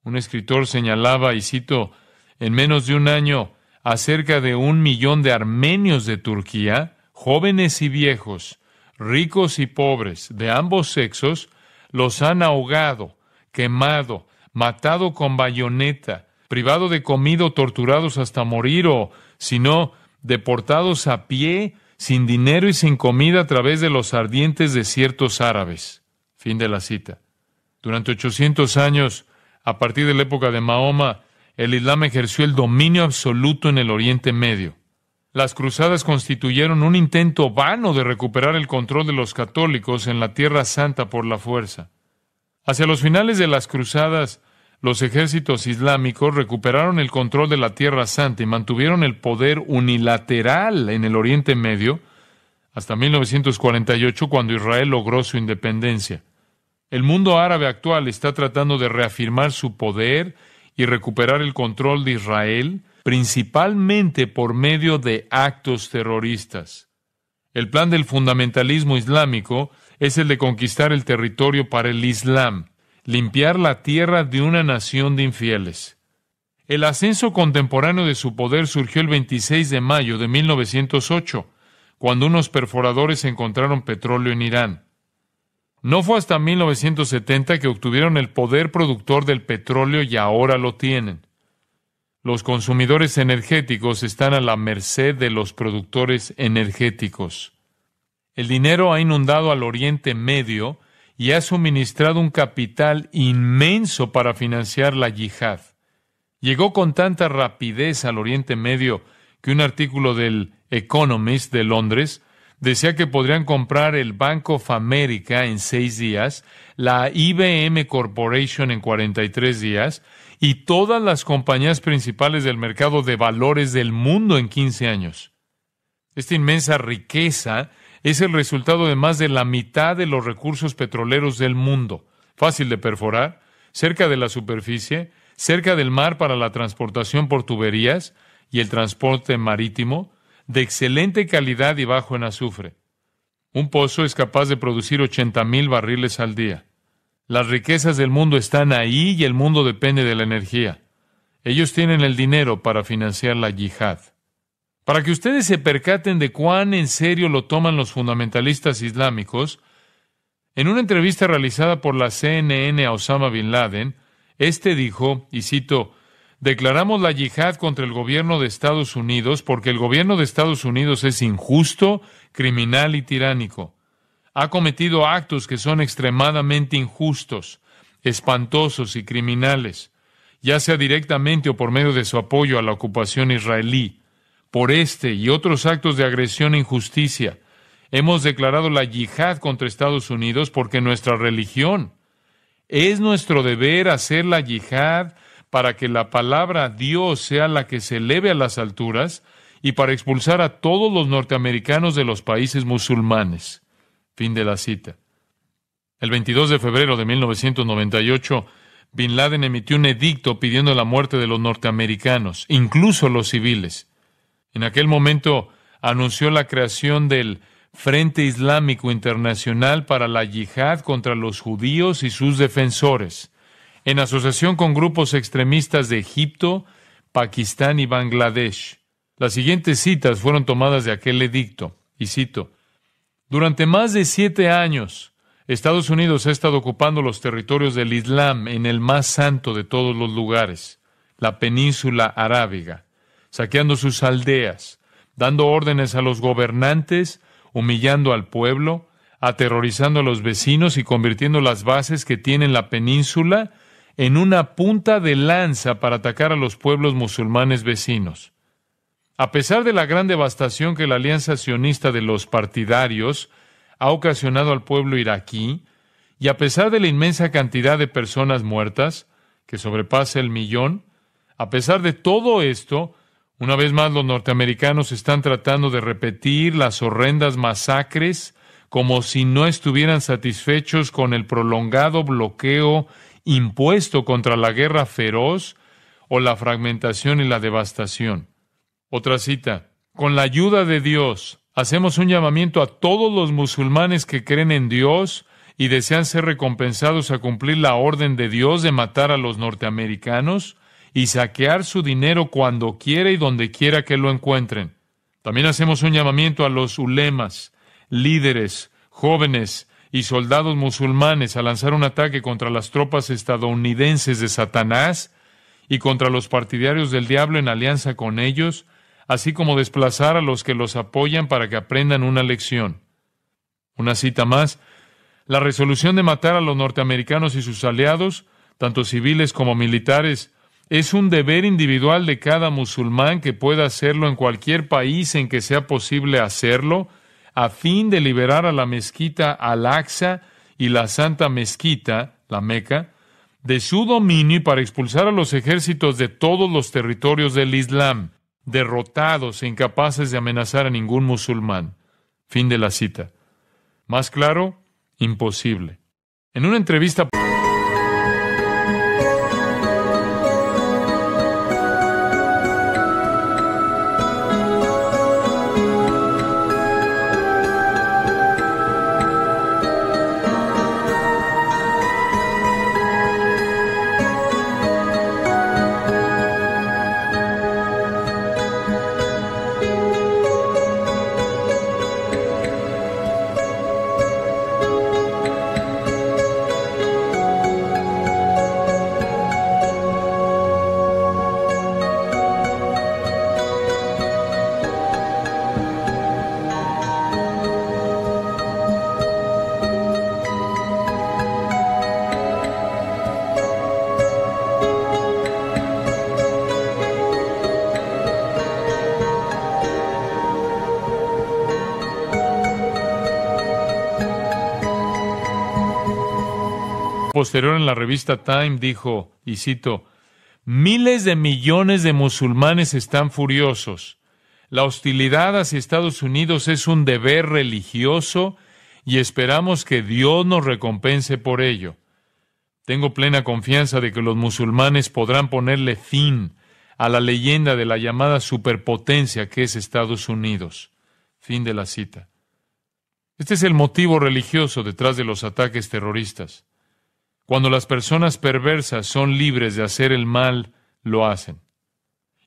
Un escritor señalaba, y cito, en menos de un año, acerca de un millón de armenios de Turquía, jóvenes y viejos, ricos y pobres, de ambos sexos, los han ahogado, quemado, matado con bayoneta, privado de comida, torturados hasta morir o, si no, deportados a pie, sin dinero y sin comida a través de los ardientes desiertos árabes. Fin de la cita. Durante 800 años, a partir de la época de Mahoma, el Islam ejerció el dominio absoluto en el Oriente Medio. Las cruzadas constituyeron un intento vano de recuperar el control de los católicos en la Tierra Santa por la fuerza. Hacia los finales de las cruzadas, los ejércitos islámicos recuperaron el control de la Tierra Santa y mantuvieron el poder unilateral en el Oriente Medio hasta 1948 cuando Israel logró su independencia. El mundo árabe actual está tratando de reafirmar su poder y recuperar el control de Israel principalmente por medio de actos terroristas. El plan del fundamentalismo islámico es el de conquistar el territorio para el Islam, limpiar la tierra de una nación de infieles. El ascenso contemporáneo de su poder surgió el 26 de mayo de 1908, cuando unos perforadores encontraron petróleo en Irán. No fue hasta 1970 que obtuvieron el poder productor del petróleo y ahora lo tienen. Los consumidores energéticos están a la merced de los productores energéticos. El dinero ha inundado al Oriente Medio y ha suministrado un capital inmenso para financiar la yihad. Llegó con tanta rapidez al Oriente Medio que un artículo del Economist de Londres decía que podrían comprar el Bank of America en seis días, la IBM Corporation en 43 días, y todas las compañías principales del mercado de valores del mundo en 15 años. Esta inmensa riqueza es el resultado de más de la mitad de los recursos petroleros del mundo. Fácil de perforar, cerca de la superficie, cerca del mar para la transportación por tuberías y el transporte marítimo, de excelente calidad y bajo en azufre. Un pozo es capaz de producir mil barriles al día. Las riquezas del mundo están ahí y el mundo depende de la energía. Ellos tienen el dinero para financiar la yihad. Para que ustedes se percaten de cuán en serio lo toman los fundamentalistas islámicos, en una entrevista realizada por la CNN a Osama bin Laden, este dijo, y cito, Declaramos la yihad contra el gobierno de Estados Unidos porque el gobierno de Estados Unidos es injusto, criminal y tiránico ha cometido actos que son extremadamente injustos, espantosos y criminales, ya sea directamente o por medio de su apoyo a la ocupación israelí. Por este y otros actos de agresión e injusticia, hemos declarado la yihad contra Estados Unidos porque nuestra religión es nuestro deber hacer la yihad para que la palabra Dios sea la que se eleve a las alturas y para expulsar a todos los norteamericanos de los países musulmanes. Fin de la cita. El 22 de febrero de 1998, Bin Laden emitió un edicto pidiendo la muerte de los norteamericanos, incluso los civiles. En aquel momento anunció la creación del Frente Islámico Internacional para la Yihad contra los judíos y sus defensores, en asociación con grupos extremistas de Egipto, Pakistán y Bangladesh. Las siguientes citas fueron tomadas de aquel edicto, y cito, durante más de siete años, Estados Unidos ha estado ocupando los territorios del Islam en el más santo de todos los lugares, la península arábiga, saqueando sus aldeas, dando órdenes a los gobernantes, humillando al pueblo, aterrorizando a los vecinos y convirtiendo las bases que tiene la península en una punta de lanza para atacar a los pueblos musulmanes vecinos. A pesar de la gran devastación que la alianza sionista de los partidarios ha ocasionado al pueblo iraquí, y a pesar de la inmensa cantidad de personas muertas, que sobrepasa el millón, a pesar de todo esto, una vez más los norteamericanos están tratando de repetir las horrendas masacres como si no estuvieran satisfechos con el prolongado bloqueo impuesto contra la guerra feroz o la fragmentación y la devastación. Otra cita. Con la ayuda de Dios, hacemos un llamamiento a todos los musulmanes que creen en Dios y desean ser recompensados a cumplir la orden de Dios de matar a los norteamericanos y saquear su dinero cuando quiera y donde quiera que lo encuentren. También hacemos un llamamiento a los ulemas, líderes, jóvenes y soldados musulmanes a lanzar un ataque contra las tropas estadounidenses de Satanás y contra los partidarios del diablo en alianza con ellos, así como desplazar a los que los apoyan para que aprendan una lección. Una cita más, la resolución de matar a los norteamericanos y sus aliados, tanto civiles como militares, es un deber individual de cada musulmán que pueda hacerlo en cualquier país en que sea posible hacerlo, a fin de liberar a la mezquita Al-Aqsa y la Santa Mezquita, la Meca, de su dominio y para expulsar a los ejércitos de todos los territorios del Islam derrotados e incapaces de amenazar a ningún musulmán. Fin de la cita. Más claro, imposible. En una entrevista... posterior en la revista Time dijo, y cito, miles de millones de musulmanes están furiosos. La hostilidad hacia Estados Unidos es un deber religioso y esperamos que Dios nos recompense por ello. Tengo plena confianza de que los musulmanes podrán ponerle fin a la leyenda de la llamada superpotencia que es Estados Unidos. Fin de la cita. Este es el motivo religioso detrás de los ataques terroristas. Cuando las personas perversas son libres de hacer el mal, lo hacen.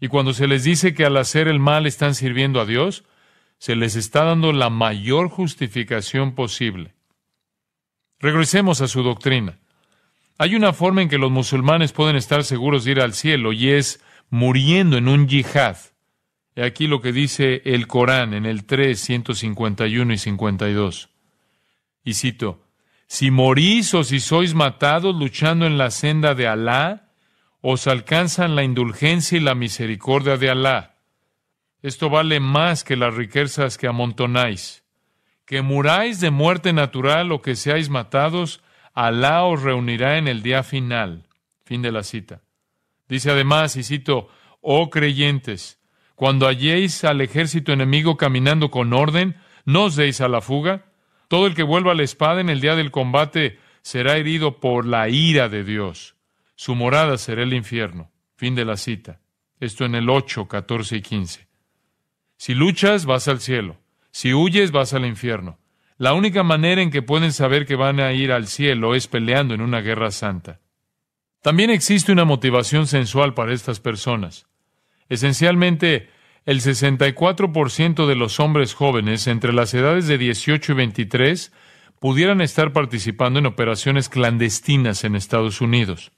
Y cuando se les dice que al hacer el mal están sirviendo a Dios, se les está dando la mayor justificación posible. Regresemos a su doctrina. Hay una forma en que los musulmanes pueden estar seguros de ir al cielo y es muriendo en un yihad. He aquí lo que dice el Corán en el 3, 151 y 52. Y cito, si morís o si sois matados luchando en la senda de Alá, os alcanzan la indulgencia y la misericordia de Alá. Esto vale más que las riquezas que amontonáis. Que muráis de muerte natural o que seáis matados, Alá os reunirá en el día final. Fin de la cita. Dice además, y cito, Oh creyentes, cuando halléis al ejército enemigo caminando con orden, no os deis a la fuga, todo el que vuelva la espada en el día del combate será herido por la ira de Dios. Su morada será el infierno. Fin de la cita. Esto en el 8, 14 y 15. Si luchas, vas al cielo. Si huyes, vas al infierno. La única manera en que pueden saber que van a ir al cielo es peleando en una guerra santa. También existe una motivación sensual para estas personas. Esencialmente, el 64% de los hombres jóvenes entre las edades de 18 y 23 pudieran estar participando en operaciones clandestinas en Estados Unidos.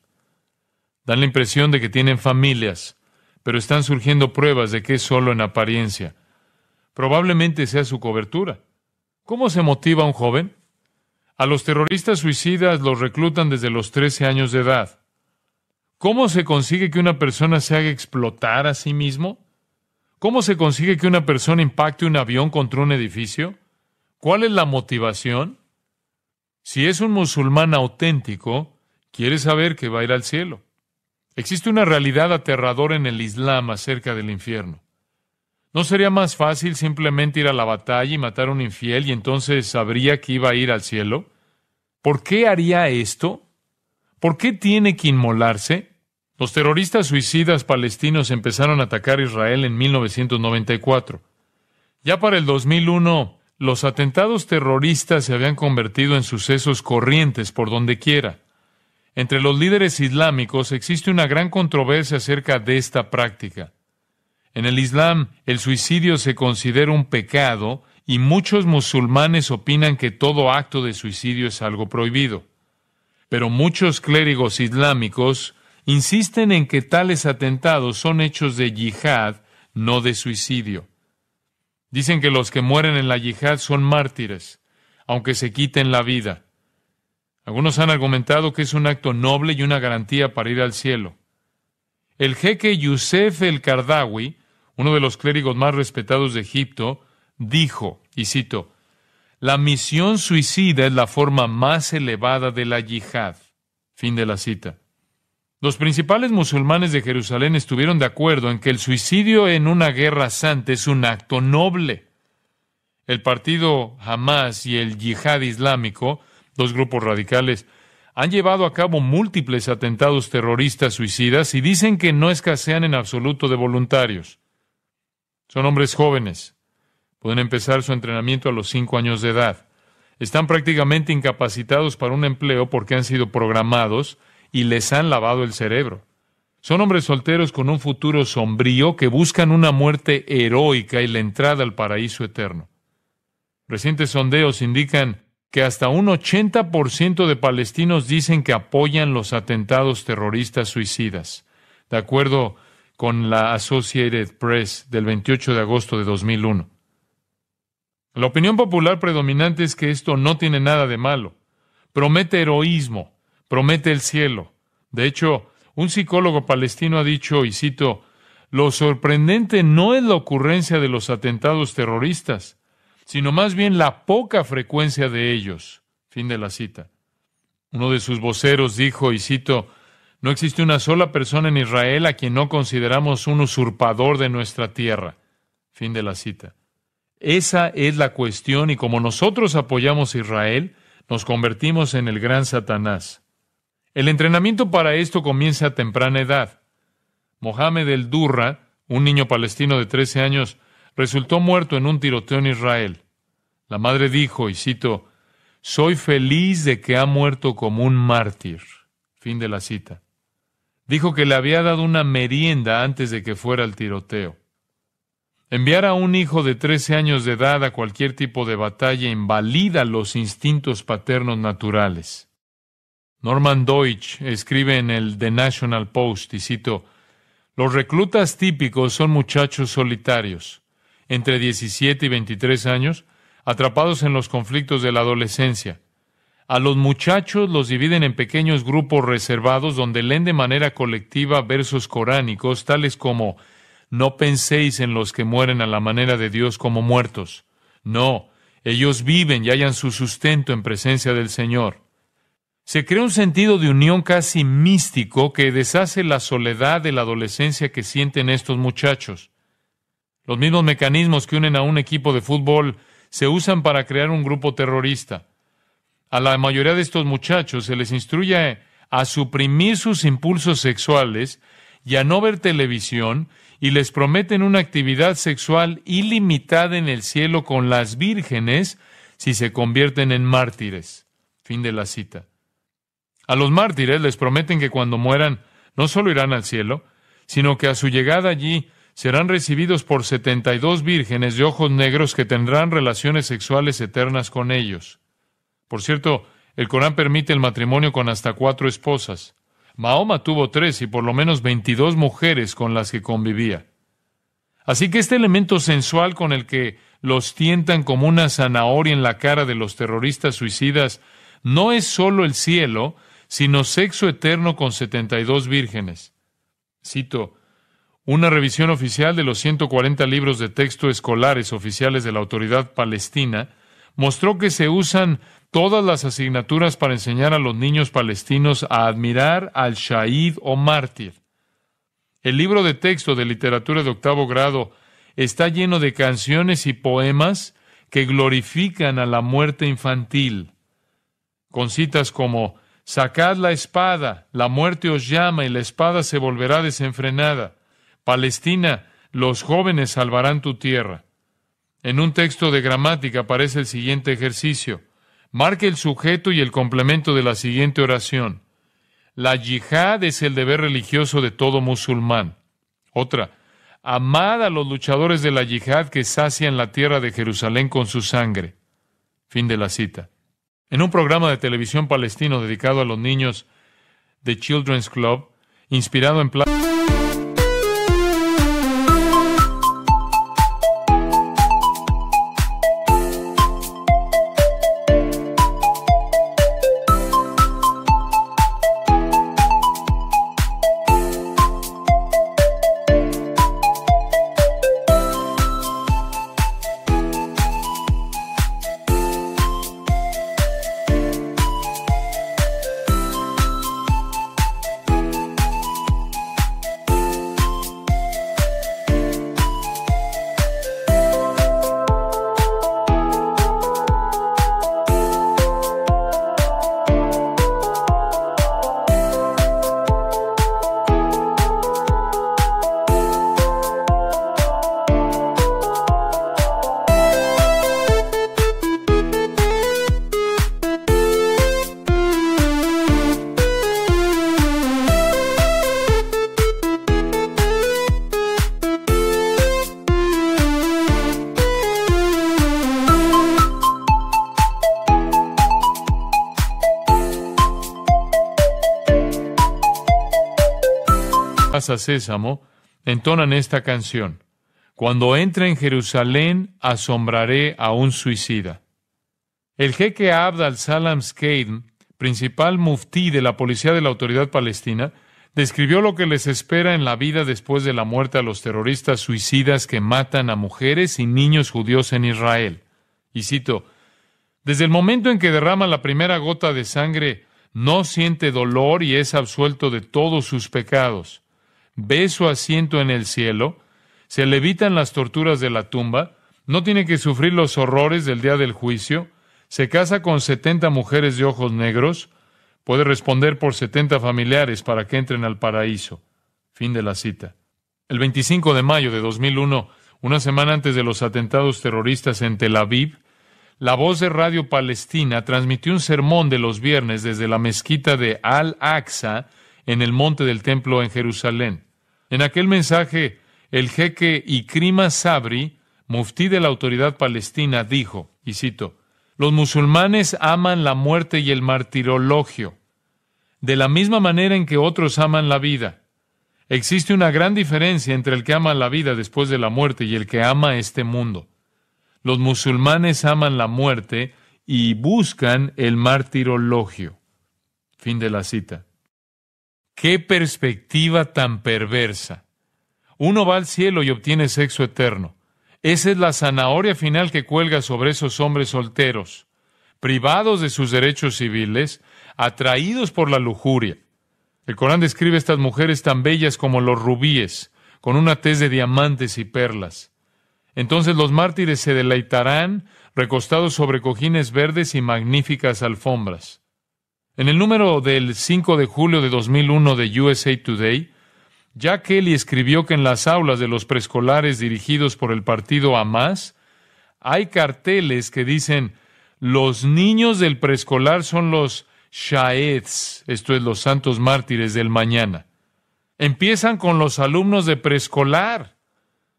Dan la impresión de que tienen familias, pero están surgiendo pruebas de que es solo en apariencia. Probablemente sea su cobertura. ¿Cómo se motiva a un joven? A los terroristas suicidas los reclutan desde los 13 años de edad. ¿Cómo se consigue que una persona se haga explotar a sí mismo? ¿Cómo se consigue que una persona impacte un avión contra un edificio? ¿Cuál es la motivación? Si es un musulmán auténtico, quiere saber que va a ir al cielo. Existe una realidad aterradora en el Islam acerca del infierno. ¿No sería más fácil simplemente ir a la batalla y matar a un infiel y entonces sabría que iba a ir al cielo? ¿Por qué haría esto? ¿Por qué tiene que inmolarse? Los terroristas suicidas palestinos empezaron a atacar Israel en 1994. Ya para el 2001, los atentados terroristas se habían convertido en sucesos corrientes por donde quiera. Entre los líderes islámicos existe una gran controversia acerca de esta práctica. En el Islam, el suicidio se considera un pecado y muchos musulmanes opinan que todo acto de suicidio es algo prohibido. Pero muchos clérigos islámicos insisten en que tales atentados son hechos de yihad, no de suicidio. Dicen que los que mueren en la yihad son mártires, aunque se quiten la vida. Algunos han argumentado que es un acto noble y una garantía para ir al cielo. El jeque Yusef el Kardawi, uno de los clérigos más respetados de Egipto, dijo, y cito, la misión suicida es la forma más elevada de la yihad. Fin de la cita. Los principales musulmanes de Jerusalén estuvieron de acuerdo en que el suicidio en una guerra santa es un acto noble. El partido Hamas y el Yihad Islámico, dos grupos radicales, han llevado a cabo múltiples atentados terroristas suicidas y dicen que no escasean en absoluto de voluntarios. Son hombres jóvenes. Pueden empezar su entrenamiento a los cinco años de edad. Están prácticamente incapacitados para un empleo porque han sido programados y les han lavado el cerebro. Son hombres solteros con un futuro sombrío que buscan una muerte heroica y la entrada al paraíso eterno. Recientes sondeos indican que hasta un 80% de palestinos dicen que apoyan los atentados terroristas suicidas, de acuerdo con la Associated Press del 28 de agosto de 2001. La opinión popular predominante es que esto no tiene nada de malo. Promete heroísmo, promete el cielo. De hecho, un psicólogo palestino ha dicho, y cito, lo sorprendente no es la ocurrencia de los atentados terroristas, sino más bien la poca frecuencia de ellos. Fin de la cita. Uno de sus voceros dijo, y cito, no existe una sola persona en Israel a quien no consideramos un usurpador de nuestra tierra. Fin de la cita. Esa es la cuestión y como nosotros apoyamos a Israel, nos convertimos en el gran Satanás. El entrenamiento para esto comienza a temprana edad. Mohamed el Durra, un niño palestino de 13 años, resultó muerto en un tiroteo en Israel. La madre dijo, y cito, Soy feliz de que ha muerto como un mártir. Fin de la cita. Dijo que le había dado una merienda antes de que fuera al tiroteo. Enviar a un hijo de 13 años de edad a cualquier tipo de batalla invalida los instintos paternos naturales. Norman Deutsch escribe en el The National Post, y cito, Los reclutas típicos son muchachos solitarios, entre 17 y 23 años, atrapados en los conflictos de la adolescencia. A los muchachos los dividen en pequeños grupos reservados donde leen de manera colectiva versos coránicos tales como No penséis en los que mueren a la manera de Dios como muertos. No, ellos viven y hallan su sustento en presencia del Señor. Se crea un sentido de unión casi místico que deshace la soledad de la adolescencia que sienten estos muchachos. Los mismos mecanismos que unen a un equipo de fútbol se usan para crear un grupo terrorista. A la mayoría de estos muchachos se les instruye a suprimir sus impulsos sexuales y a no ver televisión y les prometen una actividad sexual ilimitada en el cielo con las vírgenes si se convierten en mártires. Fin de la cita. A los mártires les prometen que cuando mueran no solo irán al cielo, sino que a su llegada allí serán recibidos por setenta y dos vírgenes de ojos negros que tendrán relaciones sexuales eternas con ellos. Por cierto, el Corán permite el matrimonio con hasta cuatro esposas. Mahoma tuvo tres y por lo menos veintidós mujeres con las que convivía. Así que este elemento sensual con el que los tientan como una zanahoria en la cara de los terroristas suicidas no es solo el cielo, sino sexo eterno con 72 vírgenes. Cito, una revisión oficial de los 140 libros de texto escolares oficiales de la autoridad palestina mostró que se usan todas las asignaturas para enseñar a los niños palestinos a admirar al shahid o mártir. El libro de texto de literatura de octavo grado está lleno de canciones y poemas que glorifican a la muerte infantil, con citas como Sacad la espada, la muerte os llama y la espada se volverá desenfrenada. Palestina, los jóvenes salvarán tu tierra. En un texto de gramática aparece el siguiente ejercicio. Marque el sujeto y el complemento de la siguiente oración. La yihad es el deber religioso de todo musulmán. Otra. Amad a los luchadores de la yihad que sacian la tierra de Jerusalén con su sangre. Fin de la cita. En un programa de televisión palestino dedicado a los niños de Children's Club, inspirado en... Sésamo entonan esta canción. Cuando entre en Jerusalén, asombraré a un suicida. El jeque Abd al-Salam Skeid, principal muftí de la policía de la autoridad palestina, describió lo que les espera en la vida después de la muerte a los terroristas suicidas que matan a mujeres y niños judíos en Israel. Y cito, desde el momento en que derrama la primera gota de sangre, no siente dolor y es absuelto de todos sus pecados ve su asiento en el cielo, se le evitan las torturas de la tumba, no tiene que sufrir los horrores del día del juicio, se casa con setenta mujeres de ojos negros, puede responder por setenta familiares para que entren al paraíso. Fin de la cita. El 25 de mayo de 2001, una semana antes de los atentados terroristas en Tel Aviv, la voz de Radio Palestina transmitió un sermón de los viernes desde la mezquita de Al-Aqsa en el monte del templo en Jerusalén. En aquel mensaje, el jeque Ikrima Sabri, muftí de la autoridad palestina, dijo, y cito, los musulmanes aman la muerte y el martirologio, de la misma manera en que otros aman la vida. Existe una gran diferencia entre el que ama la vida después de la muerte y el que ama este mundo. Los musulmanes aman la muerte y buscan el martirologio. Fin de la cita. Qué perspectiva tan perversa. Uno va al cielo y obtiene sexo eterno. Esa es la zanahoria final que cuelga sobre esos hombres solteros, privados de sus derechos civiles, atraídos por la lujuria. El Corán describe a estas mujeres tan bellas como los rubíes, con una tez de diamantes y perlas. Entonces los mártires se deleitarán recostados sobre cojines verdes y magníficas alfombras. En el número del 5 de julio de 2001 de USA Today, Jack Kelly escribió que en las aulas de los preescolares dirigidos por el partido Hamas hay carteles que dicen los niños del preescolar son los shaeds, esto es los santos mártires del mañana. Empiezan con los alumnos de preescolar.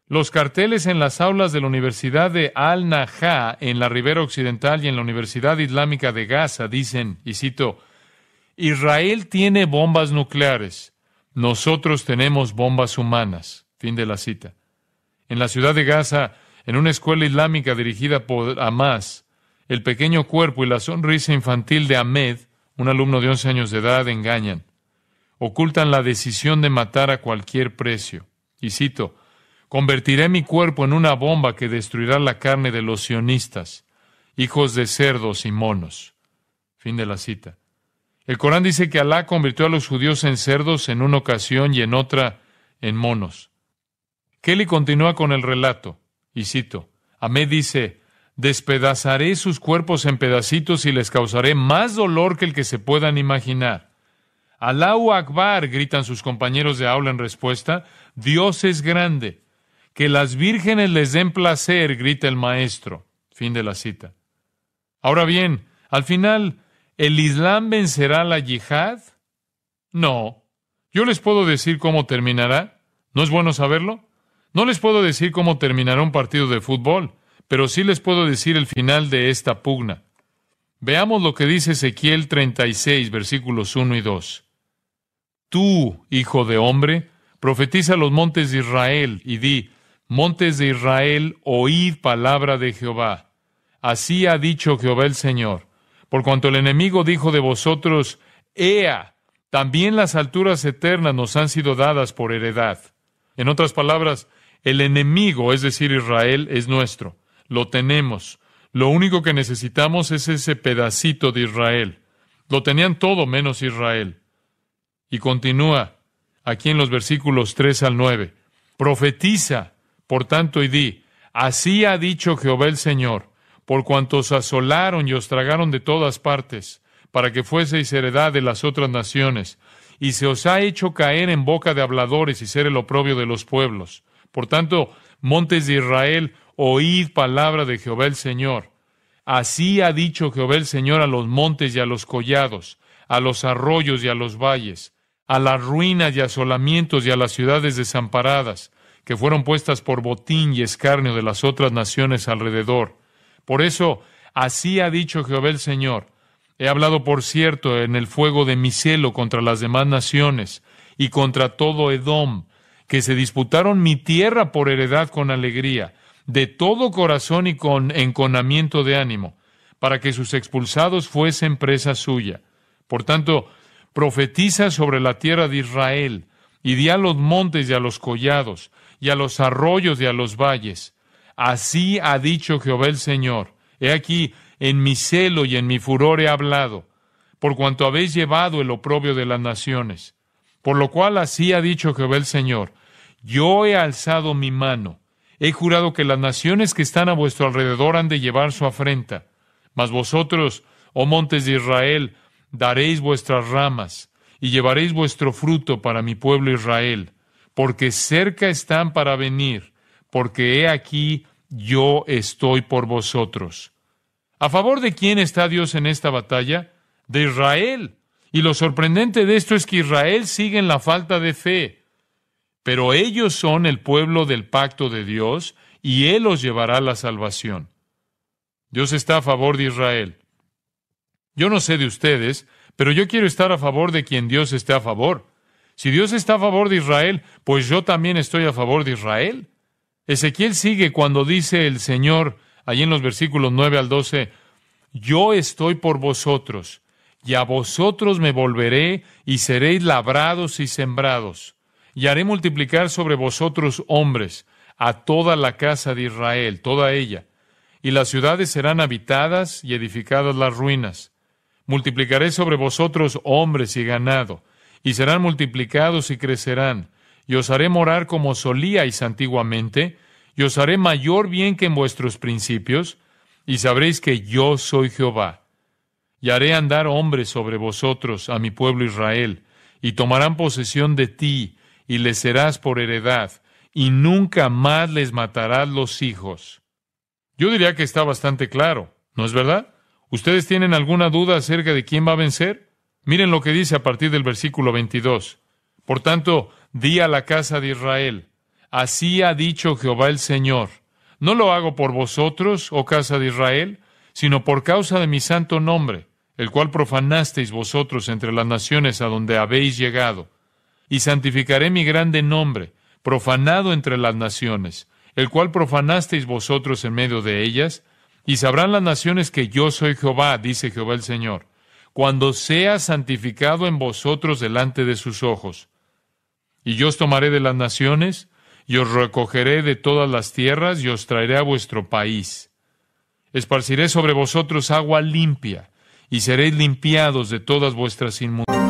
Los carteles en las aulas de la Universidad de al najah en la ribera occidental y en la Universidad Islámica de Gaza, dicen, y cito, Israel tiene bombas nucleares, nosotros tenemos bombas humanas. Fin de la cita. En la ciudad de Gaza, en una escuela islámica dirigida por Hamas, el pequeño cuerpo y la sonrisa infantil de Ahmed, un alumno de 11 años de edad, engañan. Ocultan la decisión de matar a cualquier precio. Y cito, convertiré mi cuerpo en una bomba que destruirá la carne de los sionistas, hijos de cerdos y monos. Fin de la cita. El Corán dice que Alá convirtió a los judíos en cerdos en una ocasión y en otra en monos. Kelly continúa con el relato, y cito, Amé dice, despedazaré sus cuerpos en pedacitos y les causaré más dolor que el que se puedan imaginar. u Akbar, gritan sus compañeros de aula en respuesta, Dios es grande. Que las vírgenes les den placer, grita el maestro. Fin de la cita. Ahora bien, al final ¿El Islam vencerá la yihad? No. ¿Yo les puedo decir cómo terminará? ¿No es bueno saberlo? No les puedo decir cómo terminará un partido de fútbol, pero sí les puedo decir el final de esta pugna. Veamos lo que dice Ezequiel 36, versículos 1 y 2. Tú, hijo de hombre, profetiza los montes de Israel y di, montes de Israel, oíd palabra de Jehová. Así ha dicho Jehová el Señor por cuanto el enemigo dijo de vosotros, Ea, también las alturas eternas nos han sido dadas por heredad. En otras palabras, el enemigo, es decir, Israel, es nuestro. Lo tenemos. Lo único que necesitamos es ese pedacito de Israel. Lo tenían todo menos Israel. Y continúa aquí en los versículos 3 al 9. Profetiza, por tanto, y di, así ha dicho Jehová el Señor, por cuanto os asolaron y os tragaron de todas partes, para que fueseis heredad de las otras naciones, y se os ha hecho caer en boca de habladores y ser el oprobio de los pueblos. Por tanto, montes de Israel, oíd palabra de Jehová el Señor. Así ha dicho Jehová el Señor a los montes y a los collados, a los arroyos y a los valles, a las ruinas y asolamientos y a las ciudades desamparadas, que fueron puestas por botín y escarnio de las otras naciones alrededor por eso, así ha dicho Jehová el Señor. He hablado, por cierto, en el fuego de mi celo contra las demás naciones y contra todo Edom, que se disputaron mi tierra por heredad con alegría, de todo corazón y con enconamiento de ánimo, para que sus expulsados fuesen presa suya. Por tanto, profetiza sobre la tierra de Israel, y di a los montes y a los collados, y a los arroyos y a los valles, Así ha dicho Jehová el Señor. He aquí, en mi celo y en mi furor he hablado, por cuanto habéis llevado el oprobio de las naciones. Por lo cual así ha dicho Jehová el Señor. Yo he alzado mi mano. He jurado que las naciones que están a vuestro alrededor han de llevar su afrenta. Mas vosotros, oh montes de Israel, daréis vuestras ramas y llevaréis vuestro fruto para mi pueblo Israel, porque cerca están para venir, porque he aquí yo estoy por vosotros. ¿A favor de quién está Dios en esta batalla? De Israel. Y lo sorprendente de esto es que Israel sigue en la falta de fe. Pero ellos son el pueblo del pacto de Dios y Él los llevará a la salvación. Dios está a favor de Israel. Yo no sé de ustedes, pero yo quiero estar a favor de quien Dios esté a favor. Si Dios está a favor de Israel, pues yo también estoy a favor de Israel. Ezequiel sigue cuando dice el Señor, allí en los versículos 9 al 12, yo estoy por vosotros, y a vosotros me volveré, y seréis labrados y sembrados, y haré multiplicar sobre vosotros hombres, a toda la casa de Israel, toda ella, y las ciudades serán habitadas y edificadas las ruinas. Multiplicaré sobre vosotros hombres y ganado, y serán multiplicados y crecerán, y os haré morar como solíais antiguamente, y os haré mayor bien que en vuestros principios, y sabréis que yo soy Jehová. Y haré andar hombres sobre vosotros, a mi pueblo Israel, y tomarán posesión de ti, y les serás por heredad, y nunca más les matarás los hijos. Yo diría que está bastante claro, ¿no es verdad? ¿Ustedes tienen alguna duda acerca de quién va a vencer? Miren lo que dice a partir del versículo 22. Por tanto, Di a la casa de Israel, así ha dicho Jehová el Señor. No lo hago por vosotros, oh casa de Israel, sino por causa de mi santo nombre, el cual profanasteis vosotros entre las naciones a donde habéis llegado. Y santificaré mi grande nombre, profanado entre las naciones, el cual profanasteis vosotros en medio de ellas, y sabrán las naciones que yo soy Jehová, dice Jehová el Señor, cuando sea santificado en vosotros delante de sus ojos. Y yo os tomaré de las naciones, y os recogeré de todas las tierras, y os traeré a vuestro país. Esparciré sobre vosotros agua limpia, y seréis limpiados de todas vuestras inmundicias.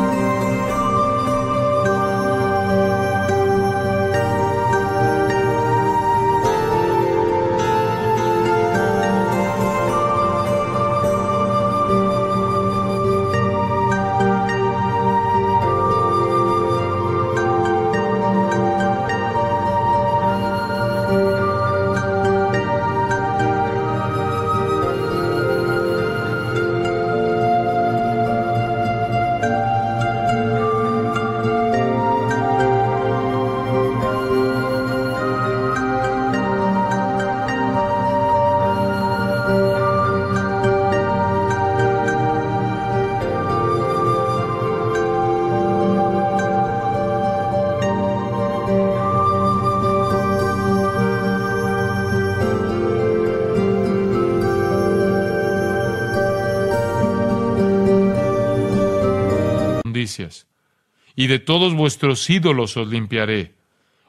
todos vuestros ídolos os limpiaré,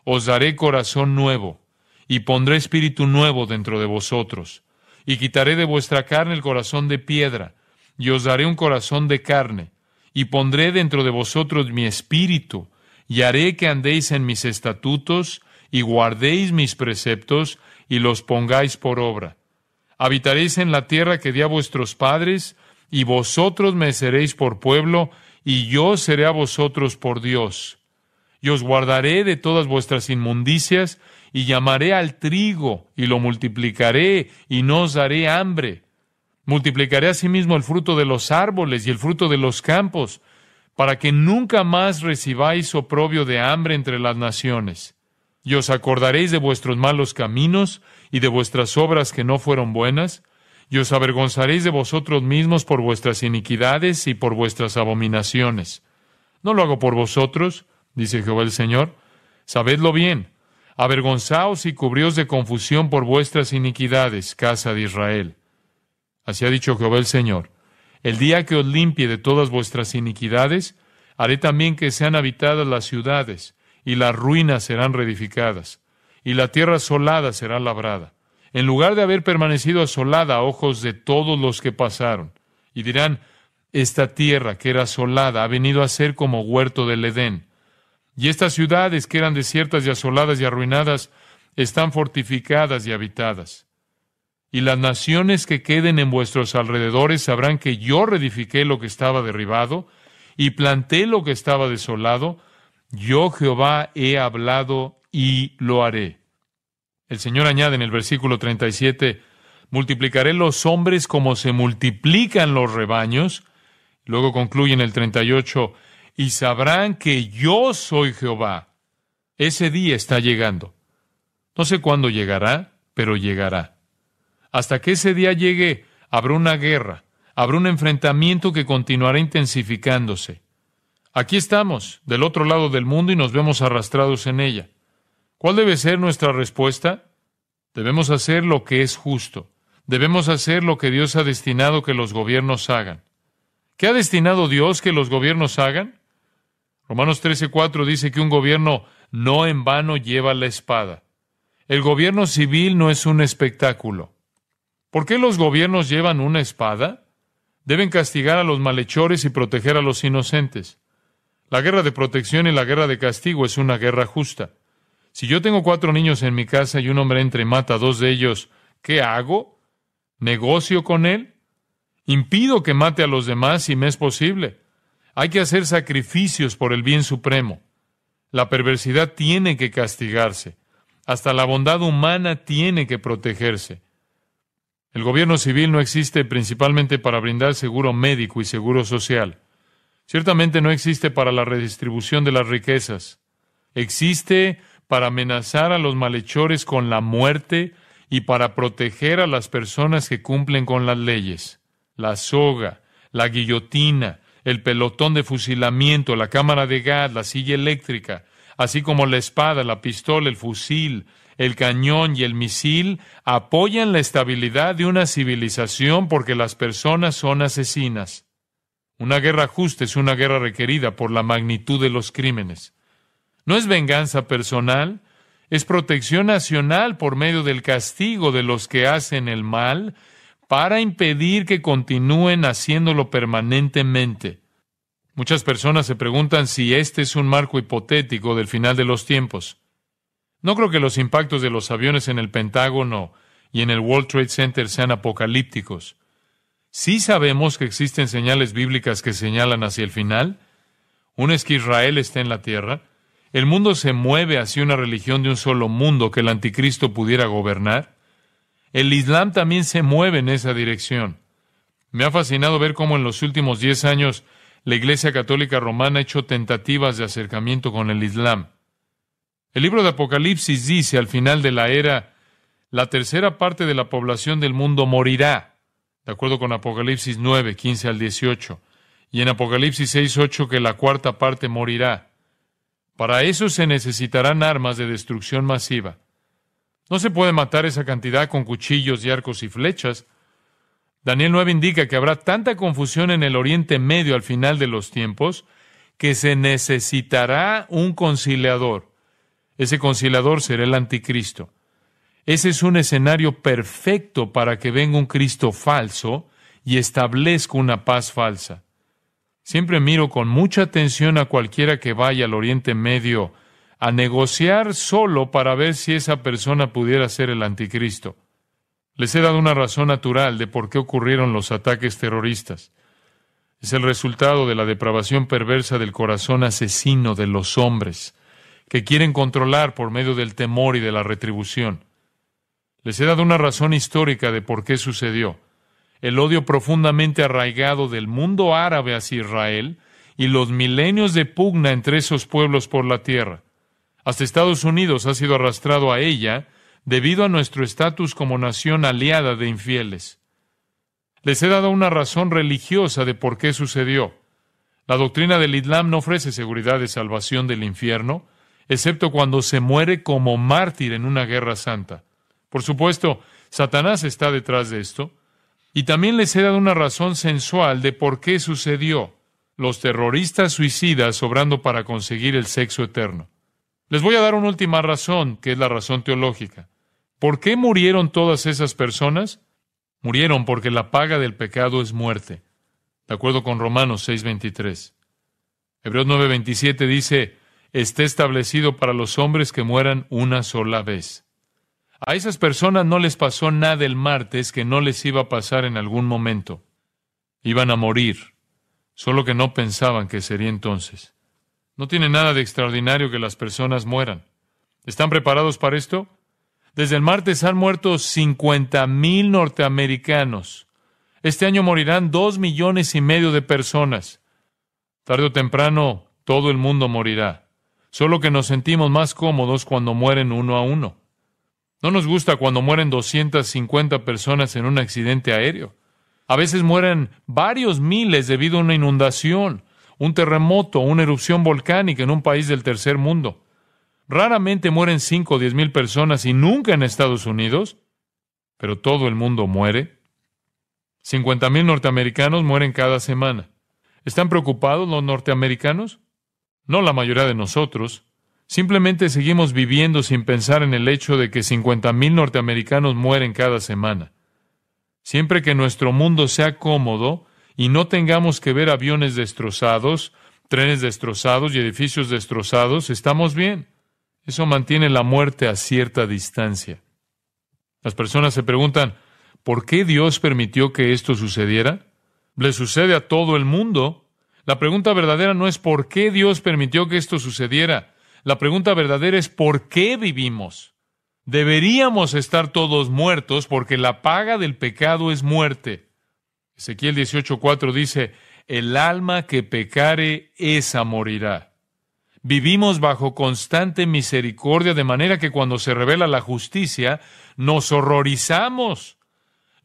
os daré corazón nuevo, y pondré espíritu nuevo dentro de vosotros, y quitaré de vuestra carne el corazón de piedra, y os daré un corazón de carne, y pondré dentro de vosotros mi espíritu, y haré que andéis en mis estatutos, y guardéis mis preceptos, y los pongáis por obra. Habitaréis en la tierra que di a vuestros padres, y vosotros me seréis por pueblo, y yo seré a vosotros por Dios. Y os guardaré de todas vuestras inmundicias, y llamaré al trigo, y lo multiplicaré, y no os daré hambre. Multiplicaré asimismo el fruto de los árboles y el fruto de los campos, para que nunca más recibáis oprobio de hambre entre las naciones. Y os acordaréis de vuestros malos caminos y de vuestras obras que no fueron buenas, y os avergonzaréis de vosotros mismos por vuestras iniquidades y por vuestras abominaciones. No lo hago por vosotros, dice Jehová el Señor. Sabedlo bien. Avergonzaos y cubrios de confusión por vuestras iniquidades, casa de Israel. Así ha dicho Jehová el Señor. El día que os limpie de todas vuestras iniquidades, haré también que sean habitadas las ciudades, y las ruinas serán reedificadas, y la tierra solada será labrada en lugar de haber permanecido asolada a ojos de todos los que pasaron. Y dirán, esta tierra que era asolada ha venido a ser como huerto del Edén. Y estas ciudades que eran desiertas y asoladas y arruinadas están fortificadas y habitadas. Y las naciones que queden en vuestros alrededores sabrán que yo reedifiqué lo que estaba derribado y planté lo que estaba desolado. Yo Jehová he hablado y lo haré. El Señor añade en el versículo 37, multiplicaré los hombres como se multiplican los rebaños. Luego concluye en el 38, y sabrán que yo soy Jehová. Ese día está llegando. No sé cuándo llegará, pero llegará. Hasta que ese día llegue, habrá una guerra, habrá un enfrentamiento que continuará intensificándose. Aquí estamos, del otro lado del mundo, y nos vemos arrastrados en ella. ¿Cuál debe ser nuestra respuesta? Debemos hacer lo que es justo. Debemos hacer lo que Dios ha destinado que los gobiernos hagan. ¿Qué ha destinado Dios que los gobiernos hagan? Romanos 13:4 dice que un gobierno no en vano lleva la espada. El gobierno civil no es un espectáculo. ¿Por qué los gobiernos llevan una espada? Deben castigar a los malhechores y proteger a los inocentes. La guerra de protección y la guerra de castigo es una guerra justa. Si yo tengo cuatro niños en mi casa y un hombre entra y mata a dos de ellos, ¿qué hago? ¿Negocio con él? Impido que mate a los demás si me es posible. Hay que hacer sacrificios por el bien supremo. La perversidad tiene que castigarse. Hasta la bondad humana tiene que protegerse. El gobierno civil no existe principalmente para brindar seguro médico y seguro social. Ciertamente no existe para la redistribución de las riquezas. Existe para amenazar a los malhechores con la muerte y para proteger a las personas que cumplen con las leyes. La soga, la guillotina, el pelotón de fusilamiento, la cámara de gas, la silla eléctrica, así como la espada, la pistola, el fusil, el cañón y el misil, apoyan la estabilidad de una civilización porque las personas son asesinas. Una guerra justa es una guerra requerida por la magnitud de los crímenes. No es venganza personal, es protección nacional por medio del castigo de los que hacen el mal para impedir que continúen haciéndolo permanentemente. Muchas personas se preguntan si este es un marco hipotético del final de los tiempos. No creo que los impactos de los aviones en el Pentágono y en el World Trade Center sean apocalípticos. Sí sabemos que existen señales bíblicas que señalan hacia el final. Un es que Israel está en la tierra, ¿El mundo se mueve hacia una religión de un solo mundo que el anticristo pudiera gobernar? El Islam también se mueve en esa dirección. Me ha fascinado ver cómo en los últimos diez años la Iglesia Católica Romana ha hecho tentativas de acercamiento con el Islam. El libro de Apocalipsis dice al final de la era, la tercera parte de la población del mundo morirá, de acuerdo con Apocalipsis 9, 15 al 18, y en Apocalipsis 6, 8 que la cuarta parte morirá. Para eso se necesitarán armas de destrucción masiva. No se puede matar esa cantidad con cuchillos y arcos y flechas. Daniel 9 indica que habrá tanta confusión en el Oriente Medio al final de los tiempos que se necesitará un conciliador. Ese conciliador será el anticristo. Ese es un escenario perfecto para que venga un Cristo falso y establezca una paz falsa. Siempre miro con mucha atención a cualquiera que vaya al Oriente Medio a negociar solo para ver si esa persona pudiera ser el anticristo. Les he dado una razón natural de por qué ocurrieron los ataques terroristas. Es el resultado de la depravación perversa del corazón asesino de los hombres, que quieren controlar por medio del temor y de la retribución. Les he dado una razón histórica de por qué sucedió el odio profundamente arraigado del mundo árabe hacia Israel y los milenios de pugna entre esos pueblos por la tierra. Hasta Estados Unidos ha sido arrastrado a ella debido a nuestro estatus como nación aliada de infieles. Les he dado una razón religiosa de por qué sucedió. La doctrina del Islam no ofrece seguridad de salvación del infierno, excepto cuando se muere como mártir en una guerra santa. Por supuesto, Satanás está detrás de esto. Y también les he dado una razón sensual de por qué sucedió. Los terroristas suicidas obrando para conseguir el sexo eterno. Les voy a dar una última razón, que es la razón teológica. ¿Por qué murieron todas esas personas? Murieron porque la paga del pecado es muerte, de acuerdo con Romanos 6:23. Hebreos 9:27 dice, esté establecido para los hombres que mueran una sola vez. A esas personas no les pasó nada el martes que no les iba a pasar en algún momento. Iban a morir, solo que no pensaban que sería entonces. No tiene nada de extraordinario que las personas mueran. ¿Están preparados para esto? Desde el martes han muerto 50 mil norteamericanos. Este año morirán dos millones y medio de personas. Tarde o temprano, todo el mundo morirá. Solo que nos sentimos más cómodos cuando mueren uno a uno. No nos gusta cuando mueren 250 personas en un accidente aéreo. A veces mueren varios miles debido a una inundación, un terremoto, una erupción volcánica en un país del tercer mundo. Raramente mueren 5 o 10 mil personas y nunca en Estados Unidos, pero todo el mundo muere. 50 mil norteamericanos mueren cada semana. ¿Están preocupados los norteamericanos? No la mayoría de nosotros. Simplemente seguimos viviendo sin pensar en el hecho de que 50.000 norteamericanos mueren cada semana. Siempre que nuestro mundo sea cómodo y no tengamos que ver aviones destrozados, trenes destrozados y edificios destrozados, estamos bien. Eso mantiene la muerte a cierta distancia. Las personas se preguntan, ¿por qué Dios permitió que esto sucediera? Le sucede a todo el mundo. La pregunta verdadera no es por qué Dios permitió que esto sucediera, la pregunta verdadera es ¿por qué vivimos? Deberíamos estar todos muertos porque la paga del pecado es muerte. Ezequiel 18:4 dice, el alma que pecare, esa morirá. Vivimos bajo constante misericordia, de manera que cuando se revela la justicia, nos horrorizamos.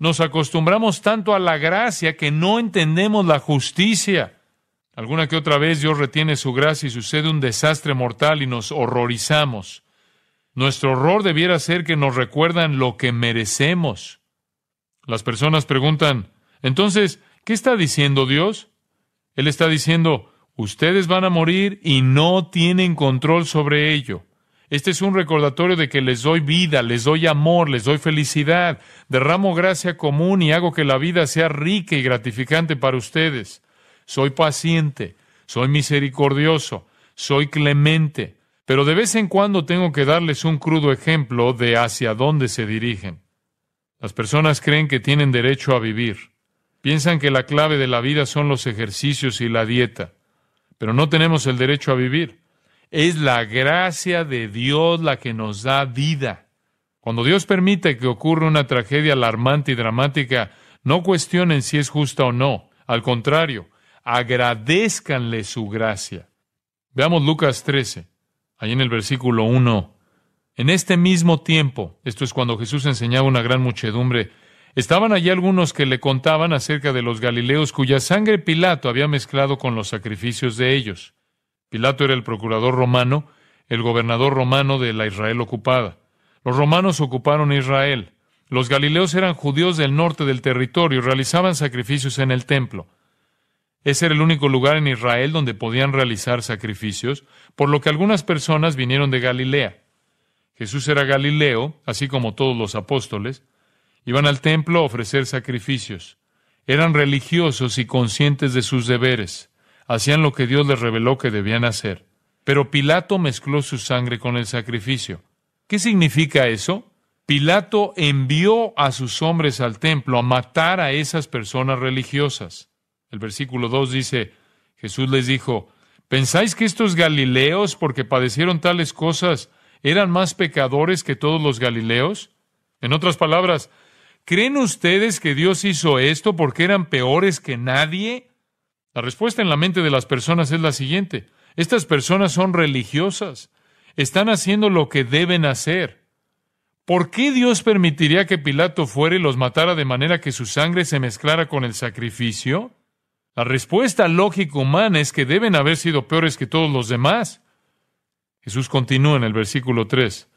Nos acostumbramos tanto a la gracia que no entendemos la justicia. Alguna que otra vez Dios retiene su gracia y sucede un desastre mortal y nos horrorizamos. Nuestro horror debiera ser que nos recuerdan lo que merecemos. Las personas preguntan, entonces, ¿qué está diciendo Dios? Él está diciendo, ustedes van a morir y no tienen control sobre ello. Este es un recordatorio de que les doy vida, les doy amor, les doy felicidad, derramo gracia común y hago que la vida sea rica y gratificante para ustedes soy paciente, soy misericordioso, soy clemente, pero de vez en cuando tengo que darles un crudo ejemplo de hacia dónde se dirigen. Las personas creen que tienen derecho a vivir. Piensan que la clave de la vida son los ejercicios y la dieta, pero no tenemos el derecho a vivir. Es la gracia de Dios la que nos da vida. Cuando Dios permite que ocurra una tragedia alarmante y dramática, no cuestionen si es justa o no. Al contrario, agradezcanle su gracia. Veamos Lucas 13, ahí en el versículo 1. En este mismo tiempo, esto es cuando Jesús enseñaba una gran muchedumbre, estaban allí algunos que le contaban acerca de los Galileos cuya sangre Pilato había mezclado con los sacrificios de ellos. Pilato era el procurador romano, el gobernador romano de la Israel ocupada. Los romanos ocuparon Israel. Los Galileos eran judíos del norte del territorio, y realizaban sacrificios en el templo. Ese era el único lugar en Israel donde podían realizar sacrificios, por lo que algunas personas vinieron de Galilea. Jesús era galileo, así como todos los apóstoles. Iban al templo a ofrecer sacrificios. Eran religiosos y conscientes de sus deberes. Hacían lo que Dios les reveló que debían hacer. Pero Pilato mezcló su sangre con el sacrificio. ¿Qué significa eso? Pilato envió a sus hombres al templo a matar a esas personas religiosas. El versículo 2 dice, Jesús les dijo, ¿pensáis que estos Galileos, porque padecieron tales cosas, eran más pecadores que todos los Galileos? En otras palabras, ¿creen ustedes que Dios hizo esto porque eran peores que nadie? La respuesta en la mente de las personas es la siguiente. Estas personas son religiosas, están haciendo lo que deben hacer. ¿Por qué Dios permitiría que Pilato fuera y los matara de manera que su sangre se mezclara con el sacrificio? La respuesta lógica humana es que deben haber sido peores que todos los demás. Jesús continúa en el versículo 3.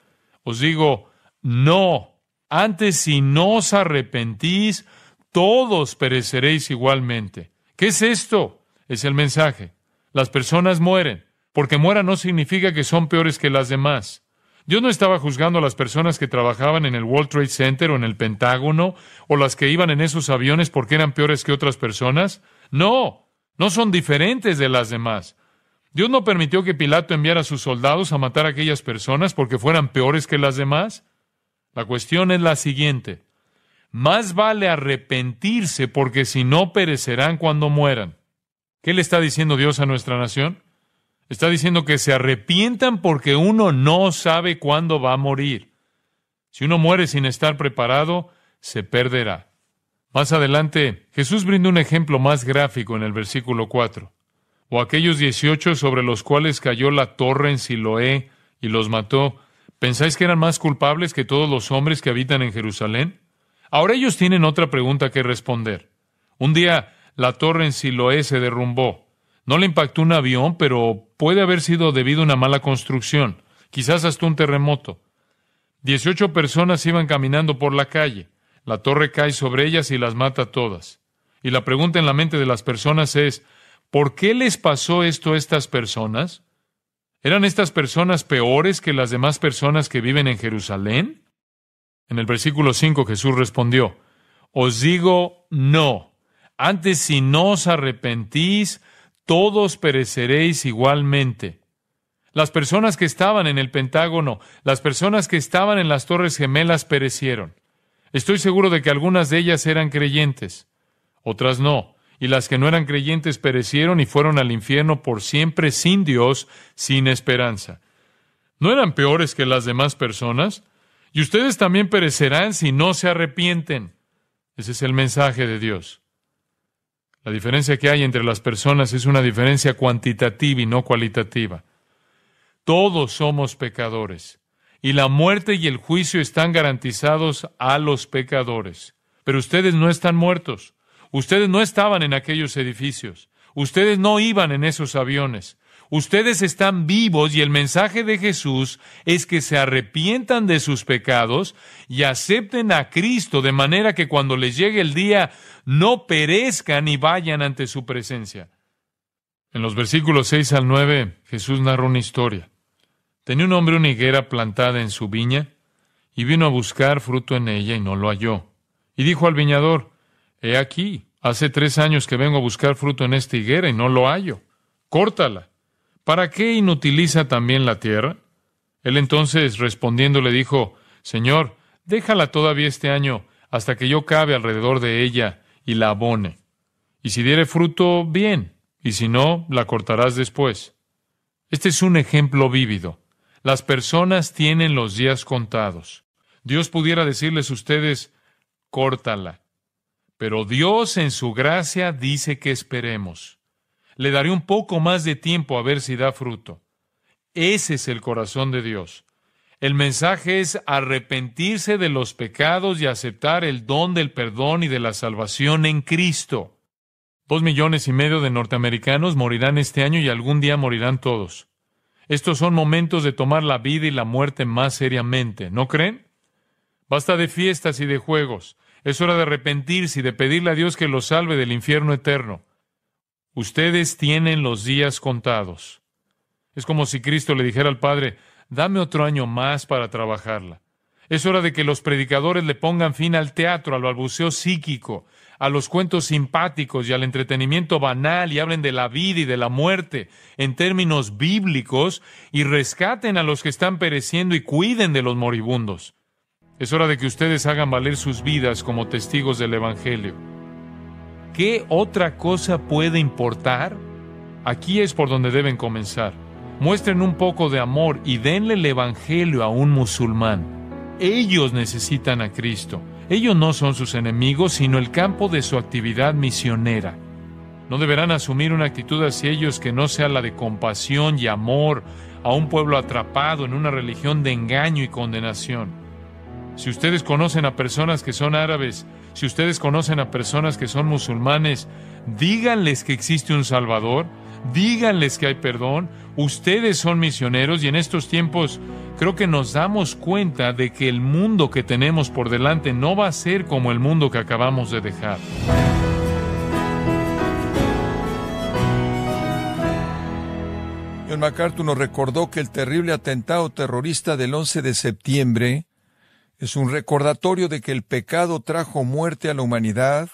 Os digo, no, antes si no os arrepentís, todos pereceréis igualmente. ¿Qué es esto? Es el mensaje. Las personas mueren, porque muera no significa que son peores que las demás. Yo no estaba juzgando a las personas que trabajaban en el World Trade Center o en el Pentágono o las que iban en esos aviones porque eran peores que otras personas. No, no son diferentes de las demás. Dios no permitió que Pilato enviara a sus soldados a matar a aquellas personas porque fueran peores que las demás. La cuestión es la siguiente. Más vale arrepentirse porque si no perecerán cuando mueran. ¿Qué le está diciendo Dios a nuestra nación? Está diciendo que se arrepientan porque uno no sabe cuándo va a morir. Si uno muere sin estar preparado, se perderá. Más adelante, Jesús brinda un ejemplo más gráfico en el versículo 4. O aquellos dieciocho sobre los cuales cayó la torre en Siloé y los mató, ¿pensáis que eran más culpables que todos los hombres que habitan en Jerusalén? Ahora ellos tienen otra pregunta que responder. Un día la torre en Siloé se derrumbó. No le impactó un avión, pero puede haber sido debido a una mala construcción, quizás hasta un terremoto. Dieciocho personas iban caminando por la calle. La torre cae sobre ellas y las mata todas. Y la pregunta en la mente de las personas es, ¿por qué les pasó esto a estas personas? ¿Eran estas personas peores que las demás personas que viven en Jerusalén? En el versículo 5 Jesús respondió, Os digo no, antes si no os arrepentís, todos pereceréis igualmente. Las personas que estaban en el Pentágono, las personas que estaban en las Torres Gemelas perecieron. Estoy seguro de que algunas de ellas eran creyentes, otras no, y las que no eran creyentes perecieron y fueron al infierno por siempre sin Dios, sin esperanza. ¿No eran peores que las demás personas? Y ustedes también perecerán si no se arrepienten. Ese es el mensaje de Dios. La diferencia que hay entre las personas es una diferencia cuantitativa y no cualitativa. Todos somos pecadores y la muerte y el juicio están garantizados a los pecadores. Pero ustedes no están muertos. Ustedes no estaban en aquellos edificios. Ustedes no iban en esos aviones. Ustedes están vivos y el mensaje de Jesús es que se arrepientan de sus pecados y acepten a Cristo de manera que cuando les llegue el día no perezcan y vayan ante su presencia. En los versículos 6 al 9 Jesús narra una historia. Tenía un hombre una higuera plantada en su viña, y vino a buscar fruto en ella y no lo halló. Y dijo al viñador, He aquí, hace tres años que vengo a buscar fruto en esta higuera y no lo hallo. Córtala. ¿Para qué inutiliza también la tierra? Él entonces respondiendo le dijo, Señor, déjala todavía este año hasta que yo cabe alrededor de ella y la abone. Y si diere fruto, bien, y si no, la cortarás después. Este es un ejemplo vívido las personas tienen los días contados. Dios pudiera decirles a ustedes, córtala. Pero Dios en su gracia dice que esperemos. Le daré un poco más de tiempo a ver si da fruto. Ese es el corazón de Dios. El mensaje es arrepentirse de los pecados y aceptar el don del perdón y de la salvación en Cristo. Dos millones y medio de norteamericanos morirán este año y algún día morirán todos. Estos son momentos de tomar la vida y la muerte más seriamente, ¿no creen? Basta de fiestas y de juegos. Es hora de arrepentirse y de pedirle a Dios que los salve del infierno eterno. Ustedes tienen los días contados. Es como si Cristo le dijera al Padre, dame otro año más para trabajarla. Es hora de que los predicadores le pongan fin al teatro, al balbuceo psíquico, a los cuentos simpáticos y al entretenimiento banal y hablen de la vida y de la muerte en términos bíblicos y rescaten a los que están pereciendo y cuiden de los moribundos. Es hora de que ustedes hagan valer sus vidas como testigos del Evangelio. ¿Qué otra cosa puede importar? Aquí es por donde deben comenzar. Muestren un poco de amor y denle el Evangelio a un musulmán. Ellos necesitan a Cristo. Ellos no son sus enemigos, sino el campo de su actividad misionera. No deberán asumir una actitud hacia ellos que no sea la de compasión y amor a un pueblo atrapado en una religión de engaño y condenación. Si ustedes conocen a personas que son árabes, si ustedes conocen a personas que son musulmanes, díganles que existe un Salvador díganles que hay perdón. Ustedes son misioneros y en estos tiempos creo que nos damos cuenta de que el mundo que tenemos por delante no va a ser como el mundo que acabamos de dejar. John MacArthur nos recordó que el terrible atentado terrorista del 11 de septiembre es un recordatorio de que el pecado trajo muerte a la humanidad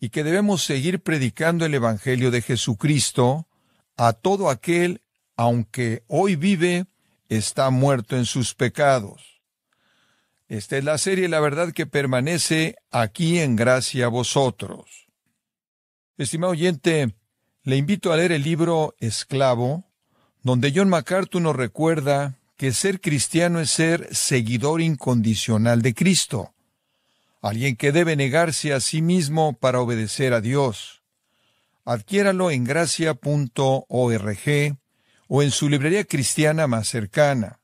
y que debemos seguir predicando el Evangelio de Jesucristo a todo aquel, aunque hoy vive, está muerto en sus pecados. Esta es la serie La verdad que permanece aquí en gracia a vosotros. Estimado oyente, le invito a leer el libro Esclavo, donde John MacArthur nos recuerda que ser cristiano es ser seguidor incondicional de Cristo alguien que debe negarse a sí mismo para obedecer a Dios. Adquiéralo en gracia.org o en su librería cristiana más cercana,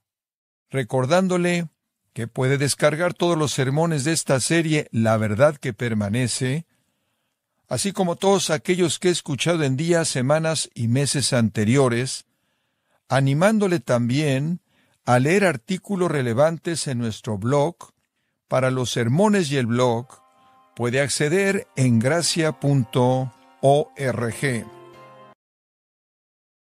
recordándole que puede descargar todos los sermones de esta serie La verdad que permanece, así como todos aquellos que he escuchado en días, semanas y meses anteriores, animándole también a leer artículos relevantes en nuestro blog para los sermones y el blog puede acceder en gracia.org.